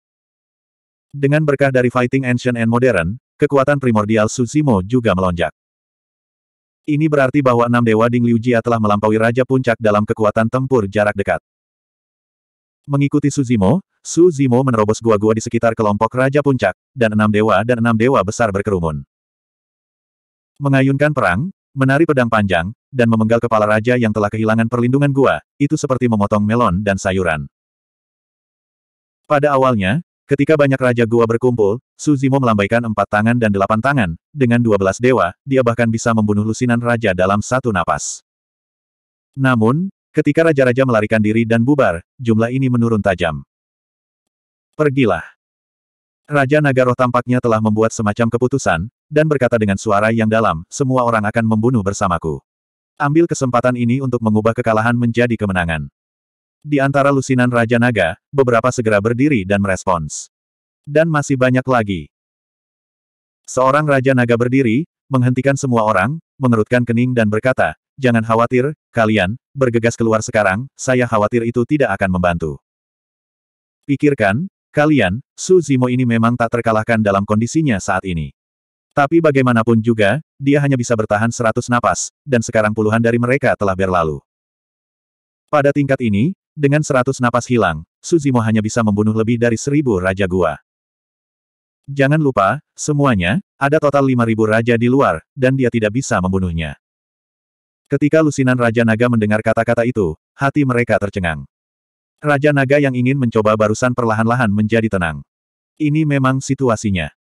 Dengan berkah dari Fighting Ancient and Modern, kekuatan primordial Su Zimo juga melonjak. Ini berarti bahwa enam dewa Ding Jia telah melampaui Raja Puncak dalam kekuatan tempur jarak dekat. Mengikuti Suzimo, Suzimo menerobos gua-gua di sekitar kelompok Raja Puncak, dan enam dewa dan enam dewa besar berkerumun. Mengayunkan perang, menari pedang panjang, dan memenggal kepala raja yang telah kehilangan perlindungan gua, itu seperti memotong melon dan sayuran. Pada awalnya, Ketika banyak raja gua berkumpul, Suzimo melambaikan empat tangan dan delapan tangan, dengan dua belas dewa, dia bahkan bisa membunuh lusinan raja dalam satu napas. Namun, ketika raja-raja melarikan diri dan bubar, jumlah ini menurun tajam. Pergilah. Raja Naga Roh tampaknya telah membuat semacam keputusan, dan berkata dengan suara yang dalam, semua orang akan membunuh bersamaku. Ambil kesempatan ini untuk mengubah kekalahan menjadi kemenangan. Di antara lusinan Raja Naga, beberapa segera berdiri dan merespons. Dan masih banyak lagi. Seorang Raja Naga berdiri, menghentikan semua orang, mengerutkan kening dan berkata, Jangan khawatir, kalian, bergegas keluar sekarang, saya khawatir itu tidak akan membantu. Pikirkan, kalian, Su Zimo ini memang tak terkalahkan dalam kondisinya saat ini. Tapi bagaimanapun juga, dia hanya bisa bertahan seratus napas, dan sekarang puluhan dari mereka telah berlalu. Pada tingkat ini, dengan seratus napas hilang, Suzimo hanya bisa membunuh lebih dari seribu Raja Gua. Jangan lupa, semuanya, ada total lima ribu raja di luar, dan dia tidak bisa membunuhnya. Ketika lusinan Raja Naga mendengar kata-kata itu, hati mereka tercengang. Raja Naga yang ingin mencoba barusan perlahan-lahan menjadi tenang. Ini memang situasinya.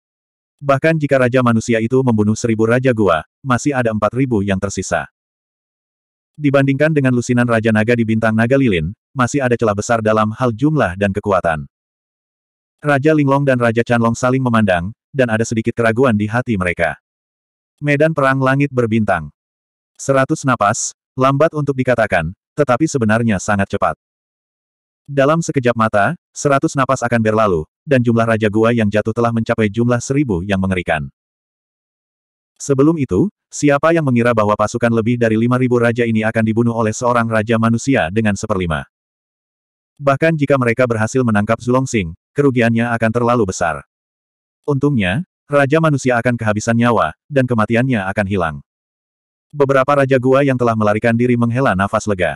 Bahkan jika Raja Manusia itu membunuh seribu Raja Gua, masih ada empat ribu yang tersisa. Dibandingkan dengan lusinan Raja Naga di Bintang Naga Lilin, masih ada celah besar dalam hal jumlah dan kekuatan. Raja Linglong dan Raja Chanlong saling memandang, dan ada sedikit keraguan di hati mereka. Medan perang langit berbintang. Seratus napas, lambat untuk dikatakan, tetapi sebenarnya sangat cepat. Dalam sekejap mata, seratus napas akan berlalu, dan jumlah Raja Gua yang jatuh telah mencapai jumlah seribu yang mengerikan. Sebelum itu, siapa yang mengira bahwa pasukan lebih dari lima ribu raja ini akan dibunuh oleh seorang raja manusia dengan seperlima? Bahkan jika mereka berhasil menangkap Zulongsing, kerugiannya akan terlalu besar. Untungnya, Raja manusia akan kehabisan nyawa, dan kematiannya akan hilang. Beberapa Raja Gua yang telah melarikan diri menghela nafas lega.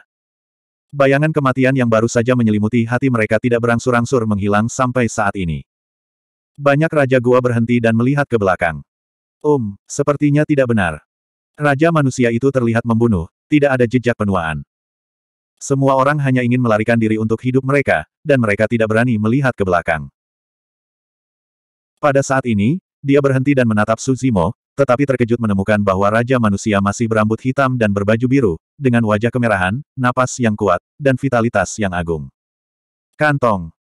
Bayangan kematian yang baru saja menyelimuti hati mereka tidak berangsur-angsur menghilang sampai saat ini. Banyak Raja Gua berhenti dan melihat ke belakang. Um, sepertinya tidak benar. Raja manusia itu terlihat membunuh, tidak ada jejak penuaan. Semua orang hanya ingin melarikan diri untuk hidup mereka, dan mereka tidak berani melihat ke belakang. Pada saat ini, dia berhenti dan menatap Suzimo, tetapi terkejut menemukan bahwa Raja Manusia masih berambut hitam dan berbaju biru, dengan wajah kemerahan, napas yang kuat, dan vitalitas yang agung. Kantong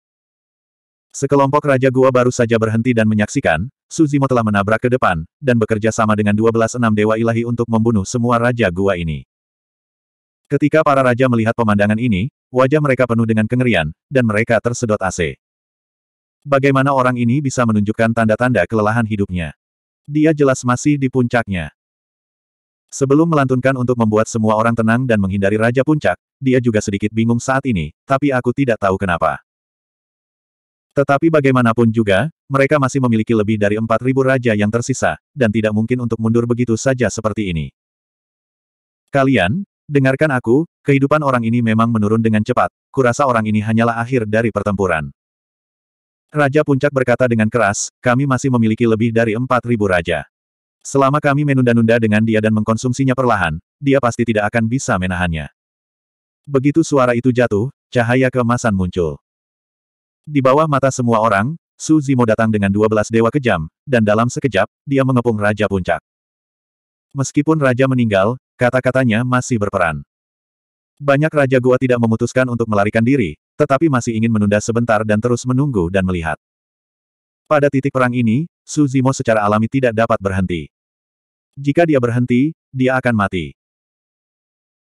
Sekelompok Raja Gua baru saja berhenti dan menyaksikan, Suzimo telah menabrak ke depan, dan bekerja sama dengan 12 enam Dewa Ilahi untuk membunuh semua Raja Gua ini. Ketika para raja melihat pemandangan ini, wajah mereka penuh dengan kengerian, dan mereka tersedot AC. Bagaimana orang ini bisa menunjukkan tanda-tanda kelelahan hidupnya? Dia jelas masih di puncaknya. Sebelum melantunkan untuk membuat semua orang tenang dan menghindari Raja Puncak, dia juga sedikit bingung saat ini, tapi aku tidak tahu kenapa. Tetapi bagaimanapun juga, mereka masih memiliki lebih dari 4.000 raja yang tersisa, dan tidak mungkin untuk mundur begitu saja seperti ini. Kalian, Dengarkan aku, kehidupan orang ini memang menurun dengan cepat, kurasa orang ini hanyalah akhir dari pertempuran. Raja Puncak berkata dengan keras, kami masih memiliki lebih dari 4.000 raja. Selama kami menunda-nunda dengan dia dan mengkonsumsinya perlahan, dia pasti tidak akan bisa menahannya. Begitu suara itu jatuh, cahaya kemasan muncul. Di bawah mata semua orang, Su Zimo datang dengan 12 dewa kejam, dan dalam sekejap, dia mengepung Raja Puncak. Meskipun Raja meninggal, Kata-katanya masih berperan. Banyak Raja gua tidak memutuskan untuk melarikan diri, tetapi masih ingin menunda sebentar dan terus menunggu dan melihat. Pada titik perang ini, Suzimo secara alami tidak dapat berhenti. Jika dia berhenti, dia akan mati.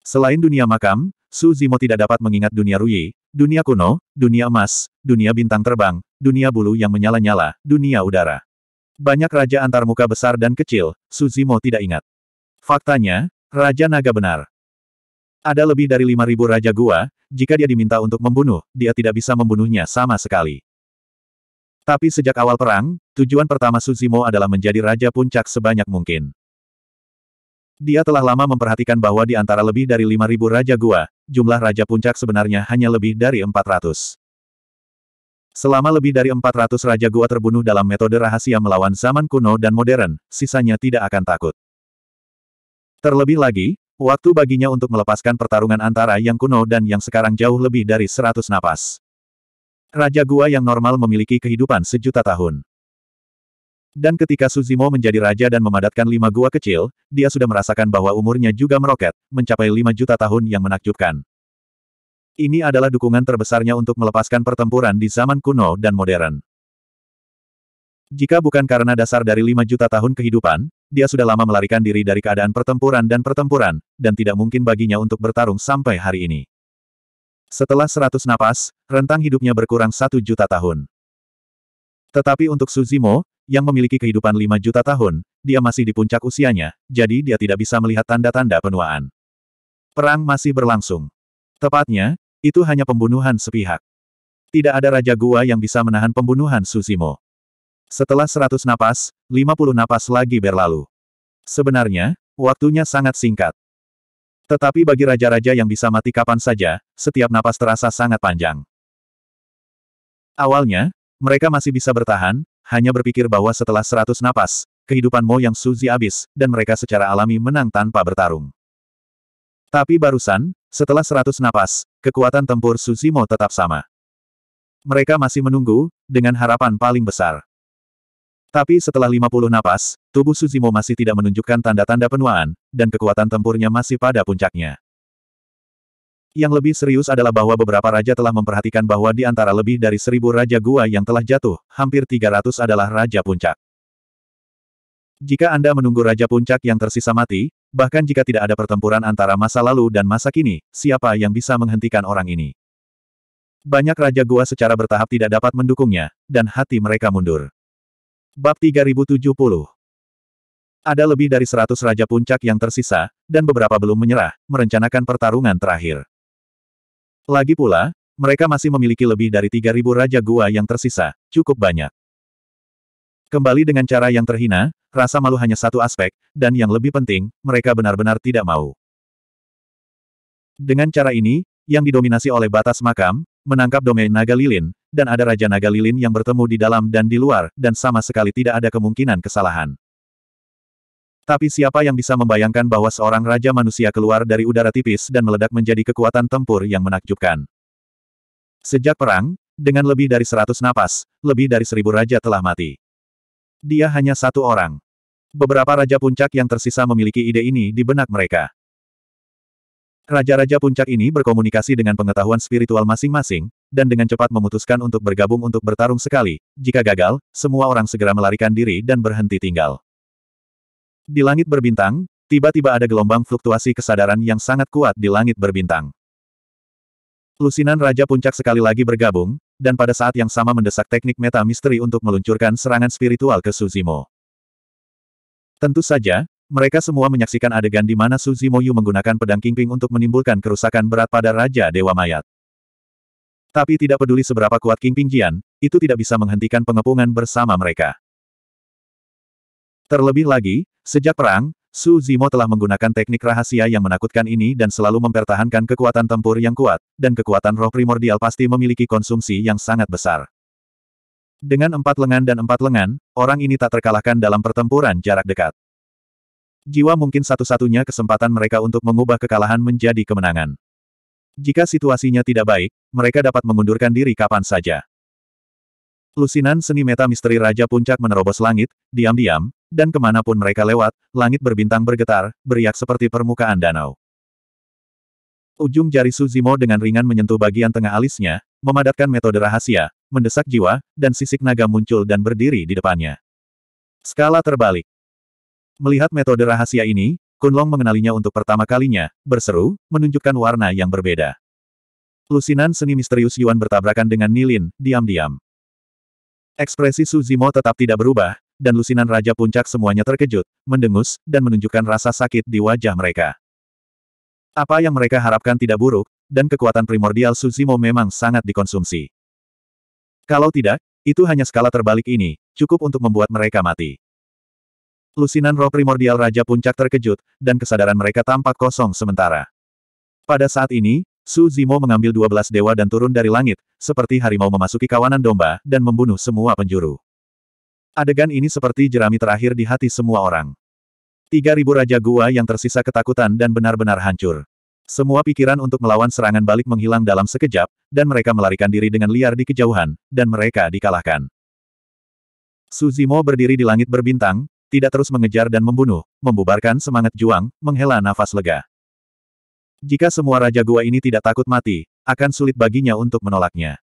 Selain dunia makam, Suzimo tidak dapat mengingat dunia Rui, dunia kuno, dunia emas, dunia bintang terbang, dunia bulu yang menyala-nyala, dunia udara. Banyak raja antarmuka besar dan kecil, Suzimo tidak ingat. Faktanya, Raja Naga benar. Ada lebih dari 5.000 Raja Gua, jika dia diminta untuk membunuh, dia tidak bisa membunuhnya sama sekali. Tapi sejak awal perang, tujuan pertama Suzimo adalah menjadi Raja Puncak sebanyak mungkin. Dia telah lama memperhatikan bahwa di antara lebih dari 5.000 Raja Gua, jumlah Raja Puncak sebenarnya hanya lebih dari 400. Selama lebih dari 400 Raja Gua terbunuh dalam metode rahasia melawan zaman kuno dan modern, sisanya tidak akan takut. Terlebih lagi, waktu baginya untuk melepaskan pertarungan antara yang kuno dan yang sekarang jauh lebih dari seratus napas. Raja Gua yang normal memiliki kehidupan sejuta tahun. Dan ketika Suzimo menjadi raja dan memadatkan lima gua kecil, dia sudah merasakan bahwa umurnya juga meroket, mencapai lima juta tahun yang menakjubkan. Ini adalah dukungan terbesarnya untuk melepaskan pertempuran di zaman kuno dan modern. Jika bukan karena dasar dari lima juta tahun kehidupan, dia sudah lama melarikan diri dari keadaan pertempuran dan pertempuran, dan tidak mungkin baginya untuk bertarung sampai hari ini. Setelah seratus napas, rentang hidupnya berkurang satu juta tahun. Tetapi untuk Suzimo, yang memiliki kehidupan lima juta tahun, dia masih di puncak usianya, jadi dia tidak bisa melihat tanda-tanda penuaan. Perang masih berlangsung. Tepatnya, itu hanya pembunuhan sepihak. Tidak ada raja gua yang bisa menahan pembunuhan Suzimo. Setelah 100 napas, 50 napas lagi berlalu. Sebenarnya, waktunya sangat singkat. Tetapi bagi raja-raja yang bisa mati kapan saja, setiap napas terasa sangat panjang. Awalnya, mereka masih bisa bertahan, hanya berpikir bahwa setelah 100 napas, kehidupan Mo Yang Suzi habis, dan mereka secara alami menang tanpa bertarung. Tapi barusan, setelah 100 napas, kekuatan tempur Suzimo tetap sama. Mereka masih menunggu, dengan harapan paling besar. Tapi setelah 50 napas, tubuh Suzimo masih tidak menunjukkan tanda-tanda penuaan, dan kekuatan tempurnya masih pada puncaknya. Yang lebih serius adalah bahwa beberapa raja telah memperhatikan bahwa di antara lebih dari seribu raja gua yang telah jatuh, hampir 300 adalah raja puncak. Jika Anda menunggu raja puncak yang tersisa mati, bahkan jika tidak ada pertempuran antara masa lalu dan masa kini, siapa yang bisa menghentikan orang ini? Banyak raja gua secara bertahap tidak dapat mendukungnya, dan hati mereka mundur. Bab 3070 Ada lebih dari seratus Raja Puncak yang tersisa, dan beberapa belum menyerah, merencanakan pertarungan terakhir. Lagi pula, mereka masih memiliki lebih dari 3.000 Raja Gua yang tersisa, cukup banyak. Kembali dengan cara yang terhina, rasa malu hanya satu aspek, dan yang lebih penting, mereka benar-benar tidak mau. Dengan cara ini, yang didominasi oleh batas makam, menangkap domain naga lilin, dan ada Raja Naga Lilin yang bertemu di dalam dan di luar, dan sama sekali tidak ada kemungkinan kesalahan. Tapi siapa yang bisa membayangkan bahwa seorang raja manusia keluar dari udara tipis dan meledak menjadi kekuatan tempur yang menakjubkan. Sejak perang, dengan lebih dari seratus napas, lebih dari seribu raja telah mati. Dia hanya satu orang. Beberapa raja puncak yang tersisa memiliki ide ini di benak mereka. Raja-raja puncak ini berkomunikasi dengan pengetahuan spiritual masing-masing, dan dengan cepat memutuskan untuk bergabung untuk bertarung sekali. Jika gagal, semua orang segera melarikan diri dan berhenti tinggal. Di langit berbintang, tiba-tiba ada gelombang fluktuasi kesadaran yang sangat kuat di langit berbintang. Lusinan Raja Puncak sekali lagi bergabung, dan pada saat yang sama mendesak teknik meta misteri untuk meluncurkan serangan spiritual ke Suzimo. Tentu saja, mereka semua menyaksikan adegan di mana Suzimo Yu menggunakan pedang Kingping untuk menimbulkan kerusakan berat pada Raja Dewa Mayat. Tapi tidak peduli seberapa kuat King Jian, itu tidak bisa menghentikan pengepungan bersama mereka. Terlebih lagi, sejak perang, Su Zimo telah menggunakan teknik rahasia yang menakutkan ini dan selalu mempertahankan kekuatan tempur yang kuat, dan kekuatan roh primordial pasti memiliki konsumsi yang sangat besar. Dengan empat lengan dan empat lengan, orang ini tak terkalahkan dalam pertempuran jarak dekat. Jiwa mungkin satu-satunya kesempatan mereka untuk mengubah kekalahan menjadi kemenangan. Jika situasinya tidak baik, mereka dapat mengundurkan diri kapan saja. Lusinan seni meta misteri Raja Puncak menerobos langit, diam-diam, dan kemanapun mereka lewat, langit berbintang bergetar, beriak seperti permukaan danau. Ujung jari Suzimo dengan ringan menyentuh bagian tengah alisnya, memadatkan metode rahasia, mendesak jiwa, dan sisik naga muncul dan berdiri di depannya. Skala terbalik. Melihat metode rahasia ini, Kunlong mengenalinya untuk pertama kalinya, berseru, menunjukkan warna yang berbeda. Lusinan seni misterius Yuan bertabrakan dengan Nilin, diam-diam. Ekspresi Suzimo tetap tidak berubah, dan lusinan Raja Puncak semuanya terkejut, mendengus, dan menunjukkan rasa sakit di wajah mereka. Apa yang mereka harapkan tidak buruk, dan kekuatan primordial Suzimo memang sangat dikonsumsi. Kalau tidak, itu hanya skala terbalik ini, cukup untuk membuat mereka mati. Lusinan roh primordial Raja Puncak terkejut, dan kesadaran mereka tampak kosong sementara. Pada saat ini, Su Zimo mengambil 12 dewa dan turun dari langit, seperti harimau memasuki kawanan domba, dan membunuh semua penjuru. Adegan ini seperti jerami terakhir di hati semua orang. Tiga ribu Raja Gua yang tersisa ketakutan dan benar-benar hancur. Semua pikiran untuk melawan serangan balik menghilang dalam sekejap, dan mereka melarikan diri dengan liar di kejauhan, dan mereka dikalahkan. Suzimo berdiri di langit berbintang, tidak terus mengejar dan membunuh, membubarkan semangat juang, menghela nafas lega. Jika semua Raja Gua ini tidak takut mati, akan sulit baginya untuk menolaknya.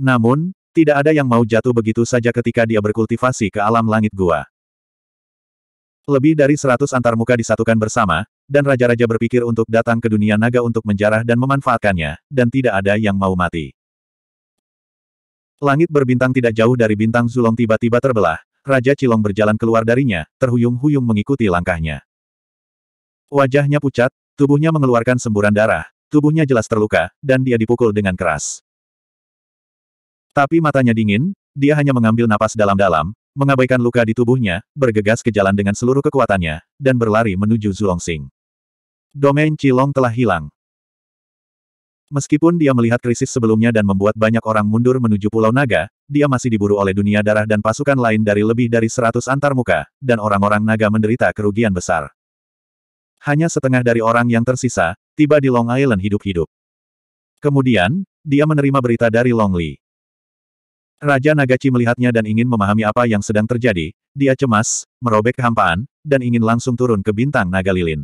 Namun, tidak ada yang mau jatuh begitu saja ketika dia berkultivasi ke alam langit gua. Lebih dari seratus antarmuka disatukan bersama, dan raja-raja berpikir untuk datang ke dunia naga untuk menjarah dan memanfaatkannya, dan tidak ada yang mau mati. Langit berbintang tidak jauh dari bintang Zulong tiba-tiba terbelah, Raja Cilong berjalan keluar darinya, terhuyung-huyung mengikuti langkahnya. Wajahnya pucat, tubuhnya mengeluarkan semburan darah, tubuhnya jelas terluka, dan dia dipukul dengan keras. Tapi matanya dingin, dia hanya mengambil napas dalam-dalam, mengabaikan luka di tubuhnya, bergegas ke jalan dengan seluruh kekuatannya, dan berlari menuju Zulong Sing. Domain Cilong telah hilang. Meskipun dia melihat krisis sebelumnya dan membuat banyak orang mundur menuju Pulau Naga, dia masih diburu oleh dunia darah dan pasukan lain dari lebih dari seratus antarmuka, dan orang-orang naga menderita kerugian besar. Hanya setengah dari orang yang tersisa, tiba di Long Island hidup-hidup. Kemudian, dia menerima berita dari Long Li. Raja Nagachi melihatnya dan ingin memahami apa yang sedang terjadi, dia cemas, merobek kehampaan, dan ingin langsung turun ke bintang naga lilin.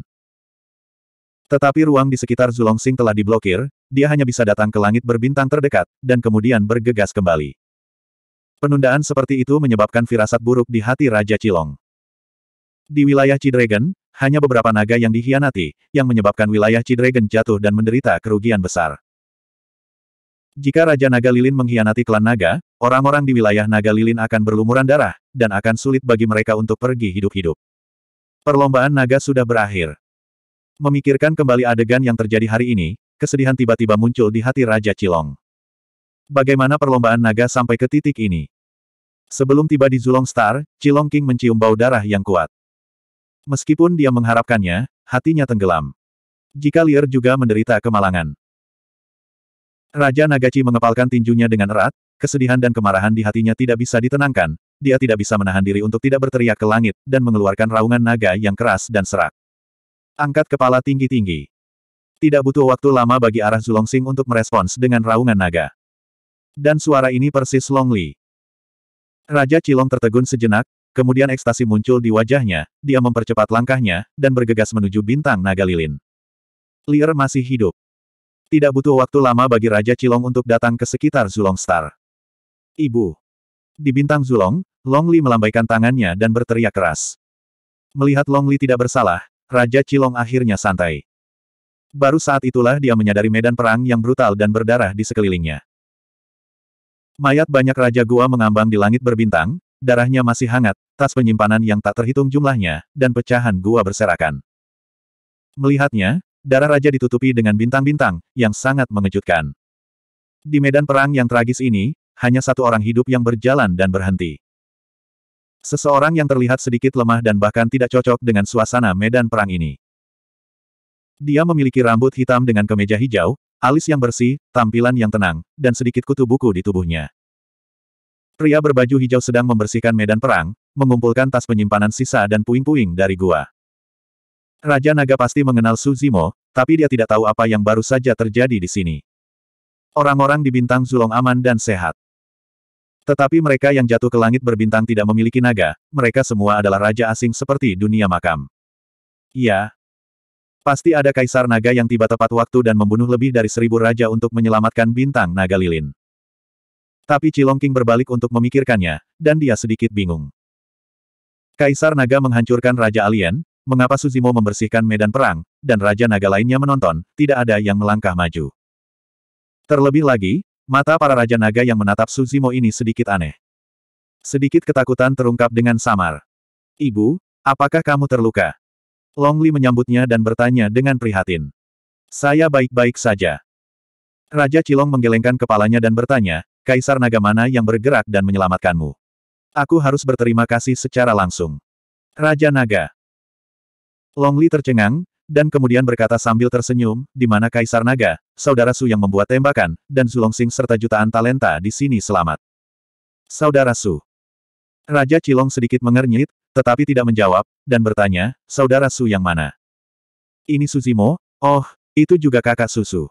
Tetapi ruang di sekitar Zulong Sing telah diblokir, dia hanya bisa datang ke langit berbintang terdekat, dan kemudian bergegas kembali. Penundaan seperti itu menyebabkan firasat buruk di hati Raja Cilong. Di wilayah Cidregen, hanya beberapa naga yang dihianati, yang menyebabkan wilayah Cidregen jatuh dan menderita kerugian besar. Jika Raja Naga Lilin mengkhianati klan Naga, orang-orang di wilayah Naga Lilin akan berlumuran darah, dan akan sulit bagi mereka untuk pergi hidup-hidup. Perlombaan Naga sudah berakhir. Memikirkan kembali adegan yang terjadi hari ini, kesedihan tiba-tiba muncul di hati Raja Cilong. Bagaimana perlombaan naga sampai ke titik ini? Sebelum tiba di Zulong Star, Cilong King mencium bau darah yang kuat. Meskipun dia mengharapkannya, hatinya tenggelam. Jika Lier juga menderita kemalangan. Raja Nagachi mengepalkan tinjunya dengan erat, kesedihan dan kemarahan di hatinya tidak bisa ditenangkan, dia tidak bisa menahan diri untuk tidak berteriak ke langit, dan mengeluarkan raungan naga yang keras dan serak. Angkat kepala tinggi-tinggi. Tidak butuh waktu lama bagi arah Zulongxing untuk merespons dengan raungan naga. Dan suara ini persis Longli. Raja Cilong tertegun sejenak, kemudian ekstasi muncul di wajahnya, dia mempercepat langkahnya, dan bergegas menuju bintang naga lilin. Lier masih hidup. Tidak butuh waktu lama bagi Raja Cilong untuk datang ke sekitar Zulong Star. Ibu. Di bintang Zulong, Longli melambaikan tangannya dan berteriak keras. Melihat Longli tidak bersalah, Raja Cilong akhirnya santai. Baru saat itulah dia menyadari medan perang yang brutal dan berdarah di sekelilingnya. Mayat banyak raja gua mengambang di langit berbintang, darahnya masih hangat, tas penyimpanan yang tak terhitung jumlahnya, dan pecahan gua berserakan. Melihatnya, darah raja ditutupi dengan bintang-bintang, yang sangat mengejutkan. Di medan perang yang tragis ini, hanya satu orang hidup yang berjalan dan berhenti. Seseorang yang terlihat sedikit lemah dan bahkan tidak cocok dengan suasana medan perang ini. Dia memiliki rambut hitam dengan kemeja hijau, alis yang bersih, tampilan yang tenang, dan sedikit kutu buku di tubuhnya. Pria berbaju hijau sedang membersihkan medan perang, mengumpulkan tas penyimpanan sisa dan puing-puing dari gua. Raja Naga pasti mengenal Suzimo, tapi dia tidak tahu apa yang baru saja terjadi di sini. Orang-orang di bintang Zulong aman dan sehat. Tetapi mereka yang jatuh ke langit berbintang tidak memiliki naga, mereka semua adalah raja asing seperti dunia makam. Iya, Pasti ada kaisar naga yang tiba tepat waktu dan membunuh lebih dari seribu raja untuk menyelamatkan bintang naga lilin. Tapi Cilongking berbalik untuk memikirkannya, dan dia sedikit bingung. Kaisar naga menghancurkan Raja Alien, mengapa Suzimo membersihkan medan perang, dan Raja Naga lainnya menonton, tidak ada yang melangkah maju. Terlebih lagi, mata para Raja Naga yang menatap Suzimo ini sedikit aneh. Sedikit ketakutan terungkap dengan samar. Ibu, apakah kamu terluka? Longli menyambutnya dan bertanya dengan prihatin. Saya baik-baik saja. Raja Cilong menggelengkan kepalanya dan bertanya, Kaisar naga mana yang bergerak dan menyelamatkanmu? Aku harus berterima kasih secara langsung. Raja Naga. Longli tercengang, dan kemudian berkata sambil tersenyum, di mana Kaisar Naga, saudara Su yang membuat tembakan, dan Zulong Sing serta jutaan talenta di sini selamat. Saudara Su. Raja Cilong sedikit mengernyit, tetapi tidak menjawab, dan bertanya, saudara Su yang mana? Ini Suzimo, oh, itu juga kakak susu.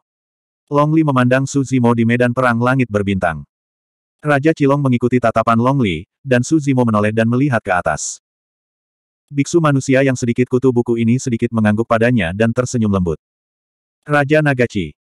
Longli memandang Suzimo di medan perang langit berbintang. Raja Cilong mengikuti tatapan Longli, dan Suzimo menoleh dan melihat ke atas. Biksu manusia yang sedikit kutu buku ini sedikit mengangguk padanya dan tersenyum lembut. Raja Nagachi.